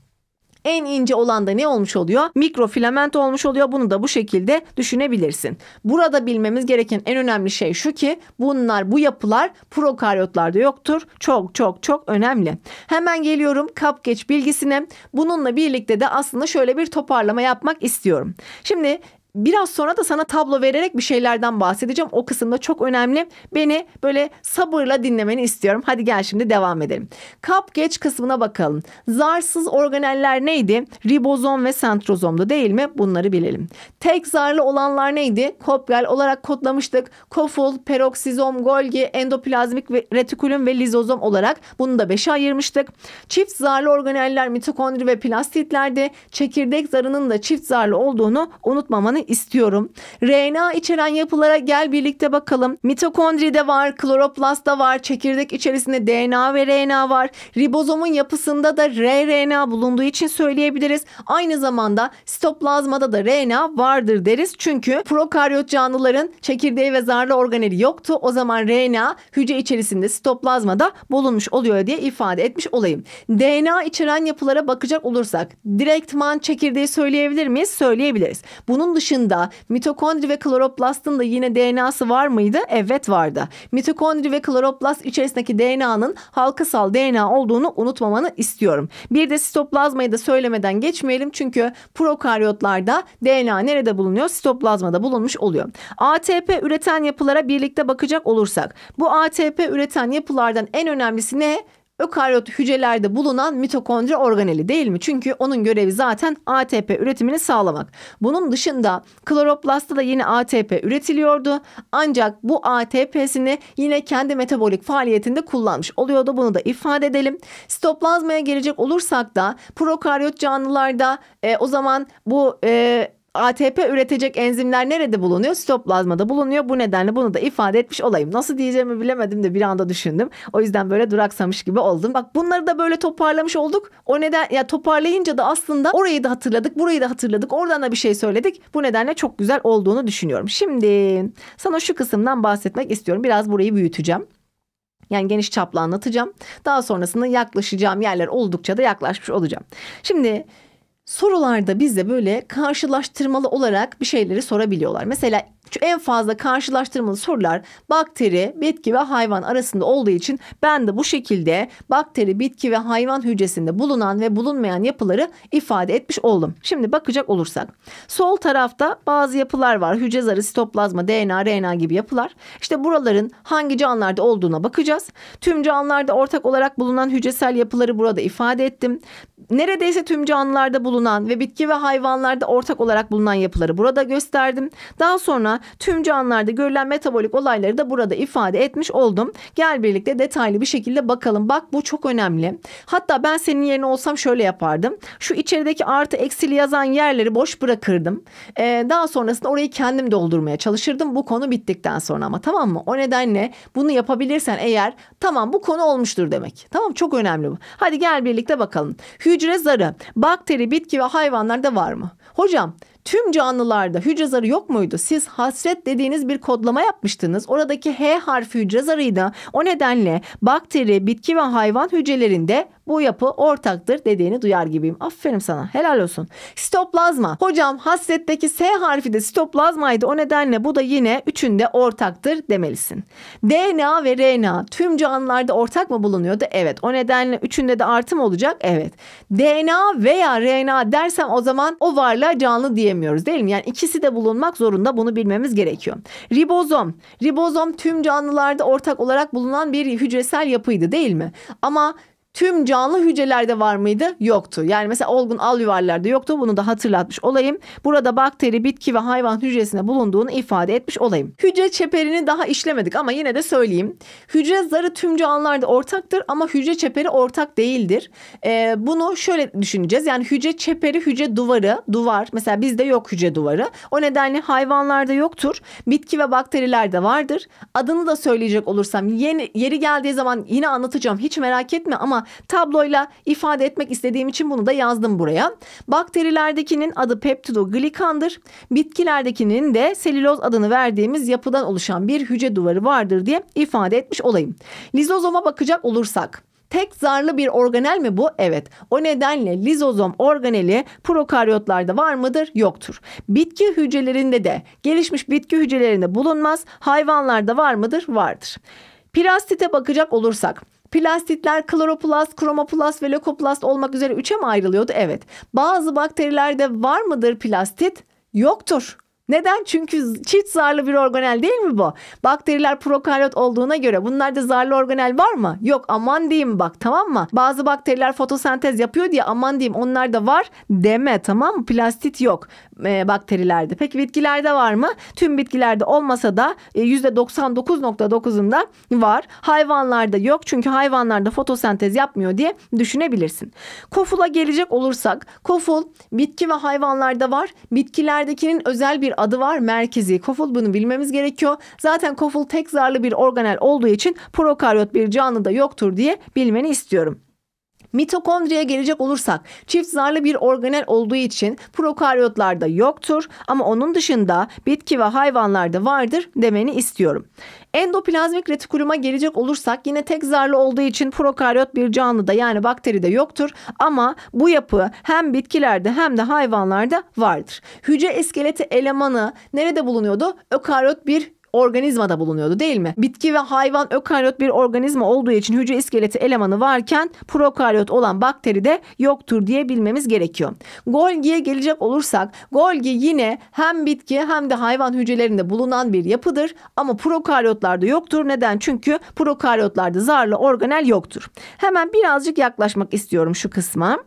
En ince olan da ne olmuş oluyor? Mikrofilament olmuş oluyor. Bunu da bu şekilde düşünebilirsin. Burada bilmemiz gereken en önemli şey şu ki bunlar bu yapılar prokaryotlarda yoktur. Çok çok çok önemli. Hemen geliyorum kapgeç bilgisine. Bununla birlikte de aslında şöyle bir toparlama yapmak istiyorum. Şimdi Biraz sonra da sana tablo vererek bir şeylerden bahsedeceğim. O kısımda çok önemli. Beni böyle sabırla dinlemeni istiyorum. Hadi gel şimdi devam edelim. Kap geç kısmına bakalım. Zarsız organeller neydi? Ribozom ve sentrozomdu değil mi? Bunları bilelim. Tek zarlı olanlar neydi? Kopyal olarak kodlamıştık. Koful, peroksizom, Golgi, endoplazmik ve retikülüm ve lizozom olarak bunu da 5'e ayırmıştık. Çift zarlı organeller mitokondri ve plastitlerdi. Çekirdek zarının da çift zarlı olduğunu unutmamanı istiyorum. RNA içeren yapılara gel birlikte bakalım. Mitokondride var, kloroplastta var, çekirdek içerisinde DNA ve RNA var. Ribozomun yapısında da rRNA bulunduğu için söyleyebiliriz. Aynı zamanda sitoplazmada da RNA vardır deriz. Çünkü prokaryot canlıların çekirdeği ve zarlı organeli yoktu. O zaman RNA hücre içerisinde sitoplazmada bulunmuş oluyor diye ifade etmiş olayım. DNA içeren yapılara bakacak olursak direktman çekirdeği söyleyebilir miyiz? Söyleyebiliriz. Bunun dışında dışında mitokondri ve kloroplastın da yine DNA'sı var mıydı? Evet vardı. Mitokondri ve kloroplast içerisindeki DNA'nın halkasal DNA olduğunu unutmamanı istiyorum. Bir de sitoplazmayı da söylemeden geçmeyelim çünkü prokaryotlarda DNA nerede bulunuyor? Sitoplazmada bulunmuş oluyor. ATP üreten yapılara birlikte bakacak olursak bu ATP üreten yapılardan en önemlisi ne? ökaryot hücrelerde bulunan mitokondri organeli değil mi? Çünkü onun görevi zaten ATP üretimini sağlamak. Bunun dışında kloroplastta da yine ATP üretiliyordu. Ancak bu ATP'sini yine kendi metabolik faaliyetinde kullanmış oluyordu. Bunu da ifade edelim. Sitoplazmaya gelecek olursak da prokaryot canlılarda e, o zaman bu e, ATP üretecek enzimler nerede bulunuyor? Sitoplazmada bulunuyor. Bu nedenle bunu da ifade etmiş olayım. Nasıl diyeceğimi bilemedim de bir anda düşündüm. O yüzden böyle duraksamış gibi oldum. Bak bunları da böyle toparlamış olduk. O neden ya toparlayınca da aslında orayı da hatırladık, burayı da hatırladık. Oradan da bir şey söyledik. Bu nedenle çok güzel olduğunu düşünüyorum. Şimdi sana şu kısımdan bahsetmek istiyorum. Biraz burayı büyüteceğim. Yani geniş çaplı anlatacağım. Daha sonrasında yaklaşacağım yerler oldukça da yaklaşmış olacağım. Şimdi sorularda bize böyle karşılaştırmalı olarak bir şeyleri sorabiliyorlar. Mesela en fazla karşılaştırmalı sorular bakteri, bitki ve hayvan arasında olduğu için ben de bu şekilde bakteri, bitki ve hayvan hücresinde bulunan ve bulunmayan yapıları ifade etmiş oldum. Şimdi bakacak olursak sol tarafta bazı yapılar var. Hücre zarı, sitoplazma, DNA, RNA gibi yapılar. İşte buraların hangi canlılarda olduğuna bakacağız. Tüm canlılarda ortak olarak bulunan hücresel yapıları burada ifade ettim. Neredeyse tüm canlılarda bulunan ve bitki ve hayvanlarda ortak olarak bulunan yapıları burada gösterdim. Daha sonra tüm canlılarda görülen metabolik olayları da burada ifade etmiş oldum. Gel birlikte detaylı bir şekilde bakalım. Bak bu çok önemli. Hatta ben senin yerine olsam şöyle yapardım. Şu içerideki artı eksili yazan yerleri boş bırakırdım. Ee, daha sonrasında orayı kendim doldurmaya çalışırdım. Bu konu bittikten sonra ama tamam mı? O nedenle bunu yapabilirsen eğer tamam bu konu olmuştur demek. Tamam çok önemli bu. Hadi gel birlikte bakalım. Hücre zarı, bakteri, bitki ve hayvanlarda var mı? Hocam tüm canlılarda hücre zarı yok muydu? Siz hasret dediğiniz bir kodlama yapmıştınız. Oradaki H harfi hücre zarıydı. O nedenle bakteri, bitki ve hayvan hücrelerinde bu yapı ortaktır dediğini duyar gibiyim. Aferin sana. Helal olsun. Sitoplazma. Hocam hasretteki S harfi de sitoplazmaydı. O nedenle bu da yine üçünde ortaktır demelisin. DNA ve RNA tüm canlılarda ortak mı bulunuyordu? Evet. O nedenle üçünde de artım olacak. Evet. DNA veya RNA dersem o zaman o varlığa canlı diyemem göremiyoruz değil mi? Yani ikisi de bulunmak zorunda bunu bilmemiz gerekiyor. Ribozom. Ribozom tüm canlılarda ortak olarak bulunan bir hücresel yapıydı değil mi? Ama Tüm canlı hücrelerde var mıydı? Yoktu. Yani mesela olgun alüvarlarda yoktu. Bunu da hatırlatmış olayım. Burada bakteri, bitki ve hayvan hücresinde bulunduğunu ifade etmiş olayım. Hücre çeperini daha işlemedik ama yine de söyleyeyim. Hücre zarı tüm canlılarda ortaktır ama hücre çeperi ortak değildir. Ee, bunu şöyle düşüneceğiz. Yani hücre çeperi, hücre duvarı, duvar. Mesela bizde yok hücre duvarı. O nedenle hayvanlarda yoktur. Bitki ve bakterilerde vardır. Adını da söyleyecek olursam yeni, yeri geldiği zaman yine anlatacağım. Hiç merak etme ama tabloyla ifade etmek istediğim için bunu da yazdım buraya. Bakterilerdekinin adı peptidoglikandır. Bitkilerdekinin de selüloz adını verdiğimiz yapıdan oluşan bir hücre duvarı vardır diye ifade etmiş olayım. Lizozoma bakacak olursak tek zarlı bir organel mi bu? Evet. O nedenle lizozom organeli prokaryotlarda var mıdır? Yoktur. Bitki hücrelerinde de gelişmiş bitki hücrelerinde bulunmaz. Hayvanlarda var mıdır? Vardır. Plastite bakacak olursak Plastitler kloroplast, kromoplast ve lökoplast olmak üzere üçe mi ayrılıyordu? Evet. Bazı bakterilerde var mıdır plastit? Yoktur. Neden? Çünkü çift zarlı bir organel değil mi bu? Bakteriler prokaryot olduğuna göre bunlarda zarlı organel var mı? Yok aman diyeyim bak tamam mı? Bazı bakteriler fotosentez yapıyor diye aman diyeyim onlar da var deme tamam mı? Plastit yok. E, bakterilerde. Peki bitkilerde var mı? Tüm bitkilerde olmasa da e, %99.9'unda var. Hayvanlarda yok çünkü hayvanlarda fotosentez yapmıyor diye düşünebilirsin. Kofula gelecek olursak koful bitki ve hayvanlarda var. Bitkilerdekinin özel bir adı var merkezi koful bunu bilmemiz gerekiyor. Zaten koful tek zarlı bir organel olduğu için prokaryot bir canlıda yoktur diye bilmeni istiyorum. Mitokondriye gelecek olursak çift zarlı bir organel olduğu için prokaryotlarda yoktur ama onun dışında bitki ve hayvanlarda vardır demeni istiyorum. Endoplazmik retikuluma gelecek olursak yine tek zarlı olduğu için prokaryot bir canlıda yani bakteride yoktur ama bu yapı hem bitkilerde hem de hayvanlarda vardır. Hücre iskeleti elemanı nerede bulunuyordu? Ökaryot bir organizmada bulunuyordu değil mi? Bitki ve hayvan ökaryot bir organizma olduğu için hücre iskeleti elemanı varken prokaryot olan bakteri de yoktur diye bilmemiz gerekiyor. Golgi'ye gelecek olursak Golgi yine hem bitki hem de hayvan hücrelerinde bulunan bir yapıdır ama prokaryotlarda yoktur. Neden? Çünkü prokaryotlarda zarlı organel yoktur. Hemen birazcık yaklaşmak istiyorum şu kısma.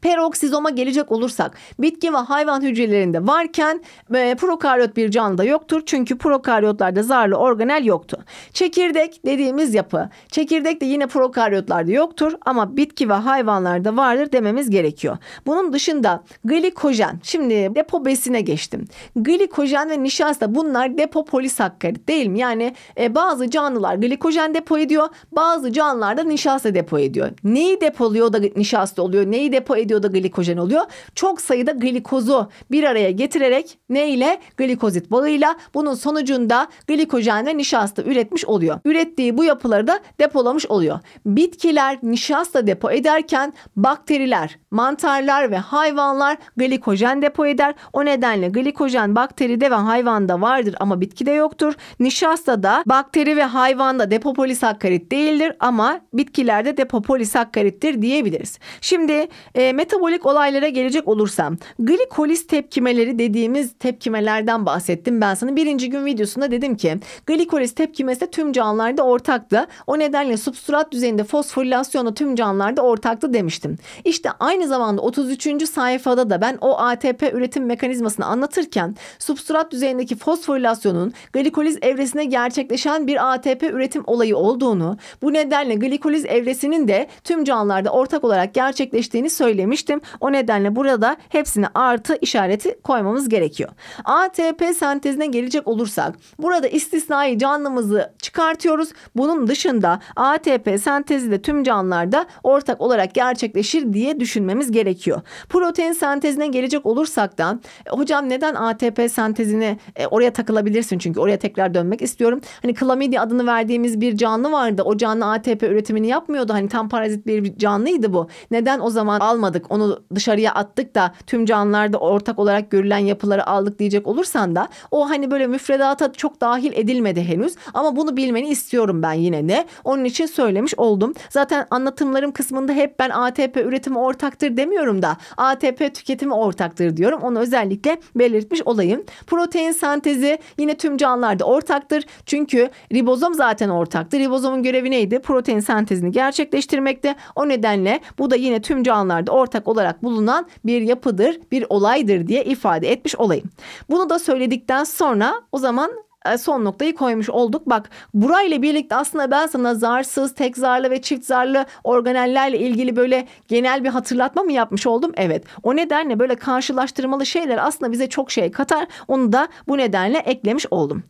Peroksizoma gelecek olursak bitki ve hayvan hücrelerinde varken e, prokaryot bir canlıda yoktur. Çünkü prokaryotlarda zarlı organel yoktu. Çekirdek dediğimiz yapı. Çekirdek de yine prokaryotlarda yoktur ama bitki ve hayvanlarda vardır dememiz gerekiyor. Bunun dışında glikojen. Şimdi depo besine geçtim. Glikojen ve nişasta bunlar depo polisakkarit değil mi? Yani e, bazı canlılar glikojen depo ediyor. Bazı canlılar da nişasta depo ediyor. Neyi depoluyor da nişasta oluyor? Neyi depo ediyor? karbonhidroda glikojen oluyor. Çok sayıda glikozu bir araya getirerek neyle ile? Glikozit balığıyla bunun sonucunda glikojen ve nişasta üretmiş oluyor. Ürettiği bu yapıları da depolamış oluyor. Bitkiler nişasta depo ederken bakteriler Mantarlar ve hayvanlar glikojen depo eder. O nedenle glikojen bakteride ve hayvanda vardır ama bitkide yoktur. Nişasta da bakteri ve hayvanda depopolisakkarit değildir ama bitkilerde depopolisakkarittir diyebiliriz. Şimdi e, metabolik olaylara gelecek olursam glikoliz tepkimeleri dediğimiz tepkimelerden bahsettim. Ben sana birinci gün videosunda dedim ki glikoliz tepkimesi tüm canlılarda ortaktı. O nedenle substrat düzeyinde fosforilasyonda tüm canlılarda ortaktı demiştim. İşte aynı Aynı zamanda 33. sayfada da ben o ATP üretim mekanizmasını anlatırken substrat düzeyindeki fosforilasyonun glikoliz evresine gerçekleşen bir ATP üretim olayı olduğunu, bu nedenle glikoliz evresinin de tüm canlılarda ortak olarak gerçekleştiğini söylemiştim. O nedenle burada hepsine artı işareti koymamız gerekiyor. ATP sentezine gelecek olursak burada istisnai canlımızı çıkartıyoruz. Bunun dışında ATP sentezi de tüm canlılarda ortak olarak gerçekleşir diye düşünmek bilmemiz gerekiyor. Protein sentezine gelecek olursak da e, hocam neden ATP sentezini e, oraya takılabilirsin çünkü oraya tekrar dönmek istiyorum. Hani klamidya adını verdiğimiz bir canlı vardı. O canlı ATP üretimini yapmıyordu. Hani tam parazit bir canlıydı bu. Neden o zaman almadık? Onu dışarıya attık da tüm canlılarda ortak olarak görülen yapıları aldık diyecek olursan da o hani böyle müfredata çok dahil edilmedi henüz ama bunu bilmeni istiyorum ben yine de. Onun için söylemiş oldum. Zaten anlatımlarım kısmında hep ben ATP üretimi ortak ortaktır demiyorum da ATP tüketimi ortaktır diyorum. Onu özellikle belirtmiş olayım. Protein sentezi yine tüm canlılarda ortaktır. Çünkü ribozom zaten ortaktır. Ribozomun görevi neydi? Protein sentezini gerçekleştirmekte. O nedenle bu da yine tüm canlılarda ortak olarak bulunan bir yapıdır, bir olaydır diye ifade etmiş olayım. Bunu da söyledikten sonra o zaman e, son noktayı koymuş olduk. Bak burayla birlikte aslında ben sana zarsız, tek zarlı ve çift zarlı organellerle ilgili böyle genel bir hatırlatma mı yapmış oldum? Evet. O nedenle böyle karşılaştırmalı şeyler aslında bize çok şey katar. Onu da bu nedenle eklemiş oldum.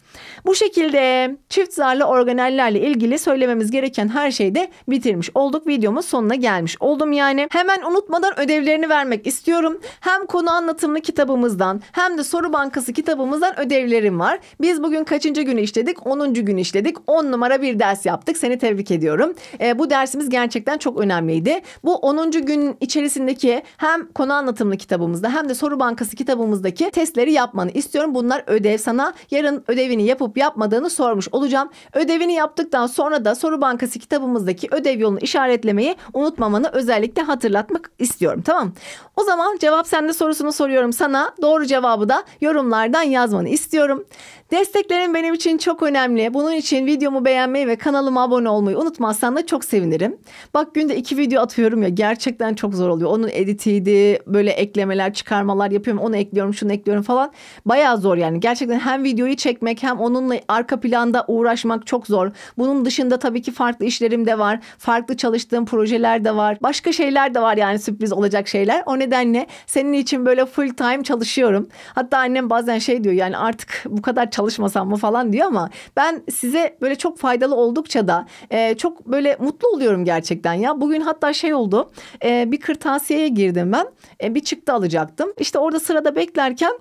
Bu şekilde çift zarlı organellerle ilgili söylememiz gereken her şeyi de bitirmiş olduk. Videomun sonuna gelmiş oldum yani. Hemen unutmadan ödevlerini vermek istiyorum. Hem konu anlatımlı kitabımızdan hem de soru bankası kitabımızdan ödevlerim var. Biz bugün kaçıncı gün işledik? 10. gün işledik. 10 numara bir ders yaptık. Seni tebrik ediyorum. E, bu dersimiz gerçekten çok önemliydi. Bu 10. gün içerisindeki hem konu anlatımlı kitabımızda hem de soru bankası kitabımızdaki testleri yapmanı istiyorum. Bunlar ödev sana yarın ödevini yapıp yapmadığını sormuş olacağım. Ödevini yaptıktan sonra da soru bankası kitabımızdaki ödev yolunu işaretlemeyi unutmamanı özellikle hatırlatmak istiyorum. Tamam. O zaman cevap sende sorusunu soruyorum sana. Doğru cevabı da yorumlardan yazmanı istiyorum. Desteklerin benim için çok önemli. Bunun için videomu beğenmeyi ve kanalıma abone olmayı unutmazsan da çok sevinirim. Bak günde iki video atıyorum ya gerçekten çok zor oluyor. Onun editiydi böyle eklemeler çıkarmalar yapıyorum. Onu ekliyorum şunu ekliyorum falan. Baya zor yani. Gerçekten hem videoyu çekmek hem onunla arka planda uğraşmak çok zor. Bunun dışında tabii ki farklı işlerim de var. Farklı çalıştığım projeler de var. Başka şeyler de var yani sürpriz olacak şeyler. O nedenle senin için böyle full time çalışıyorum. Hatta annem bazen şey diyor yani artık bu kadar çalışmasam mı falan diyor ama ben size böyle çok faydalı oldukça da e, çok böyle mutlu oluyorum gerçekten ya. Bugün hatta şey oldu e, bir kırtasiyeye girdim ben e, bir çıktı alacaktım. işte orada sırada beklerken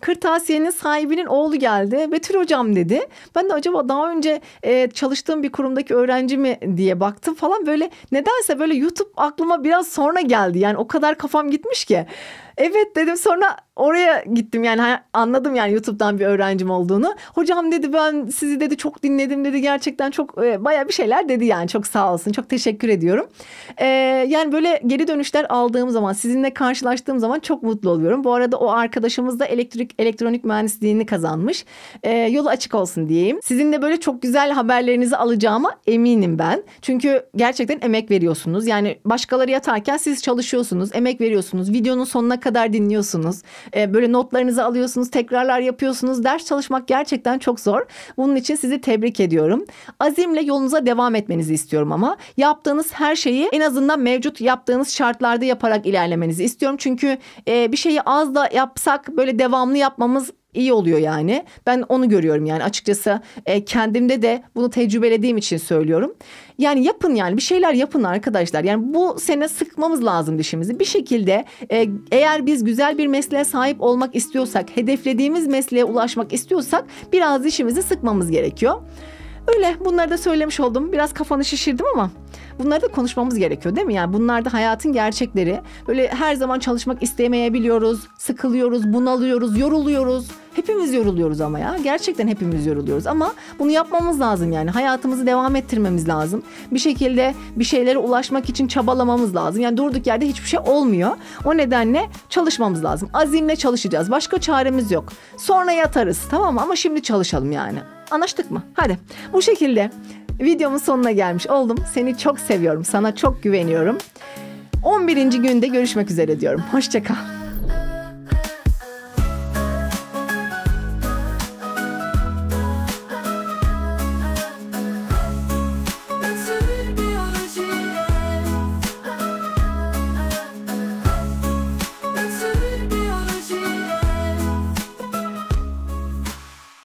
kırtasiyenin sahibinin oğlu geldi. Betül hocam dedi. Ben de acaba daha önce e, çalıştığım bir kurumdaki öğrenci mi diye baktım falan. Böyle nedense böyle YouTube aklıma biraz sonra geldi. Yani o kadar kafam gitmiş ki. Evet dedim sonra oraya gittim yani anladım yani YouTube'dan bir öğrencim olduğunu. Hocam dedi ben sizi dedi çok dinledim dedi gerçekten çok e, baya bir şeyler dedi yani çok sağ olsun çok teşekkür ediyorum. E, yani böyle geri dönüşler aldığım zaman sizinle karşılaştığım zaman çok mutlu oluyorum. Bu arada o arkadaşımız da elektrik elektronik mühendisliğini kazanmış. E, yolu açık olsun diyeyim. Sizin de böyle çok güzel haberlerinizi alacağıma eminim ben. Çünkü gerçekten emek veriyorsunuz. Yani başkaları yatarken siz çalışıyorsunuz, emek veriyorsunuz. Videonun sonuna kadar dinliyorsunuz. E, böyle notlarınızı alıyorsunuz, tekrarlar yapıyorsunuz. Ders çalışmak gerçekten çok zor. Bunun için sizi tebrik ediyorum. Azimle yolunuza devam etmenizi istiyorum ama yaptığınız her şeyi en azından mevcut yaptığınız şartlarda yaparak ilerlemenizi istiyorum. Çünkü e, bir şeyi az da yapsak böyle devamlı yapmamız iyi oluyor yani. Ben onu görüyorum yani açıkçası e, kendimde de bunu tecrübelediğim için söylüyorum. Yani yapın yani bir şeyler yapın arkadaşlar. Yani bu sene sıkmamız lazım dişimizi. Bir şekilde e, eğer biz güzel bir mesleğe sahip olmak istiyorsak, hedeflediğimiz mesleğe ulaşmak istiyorsak biraz dişimizi sıkmamız gerekiyor. Öyle bunları da söylemiş oldum. Biraz kafanı şişirdim ama Bunları da konuşmamız gerekiyor değil mi? Yani bunlar da hayatın gerçekleri. Böyle her zaman çalışmak istemeyebiliyoruz, sıkılıyoruz, bunalıyoruz, yoruluyoruz. Hepimiz yoruluyoruz ama ya. Gerçekten hepimiz yoruluyoruz ama bunu yapmamız lazım yani. Hayatımızı devam ettirmemiz lazım. Bir şekilde bir şeylere ulaşmak için çabalamamız lazım. Yani durduk yerde hiçbir şey olmuyor. O nedenle çalışmamız lazım. Azimle çalışacağız. Başka çaremiz yok. Sonra yatarız tamam mı? Ama şimdi çalışalım yani. Anlaştık mı? Hadi. Bu şekilde Videomun sonuna gelmiş oldum. Seni çok seviyorum. Sana çok güveniyorum. 11. günde görüşmek üzere diyorum. Hoşçakal.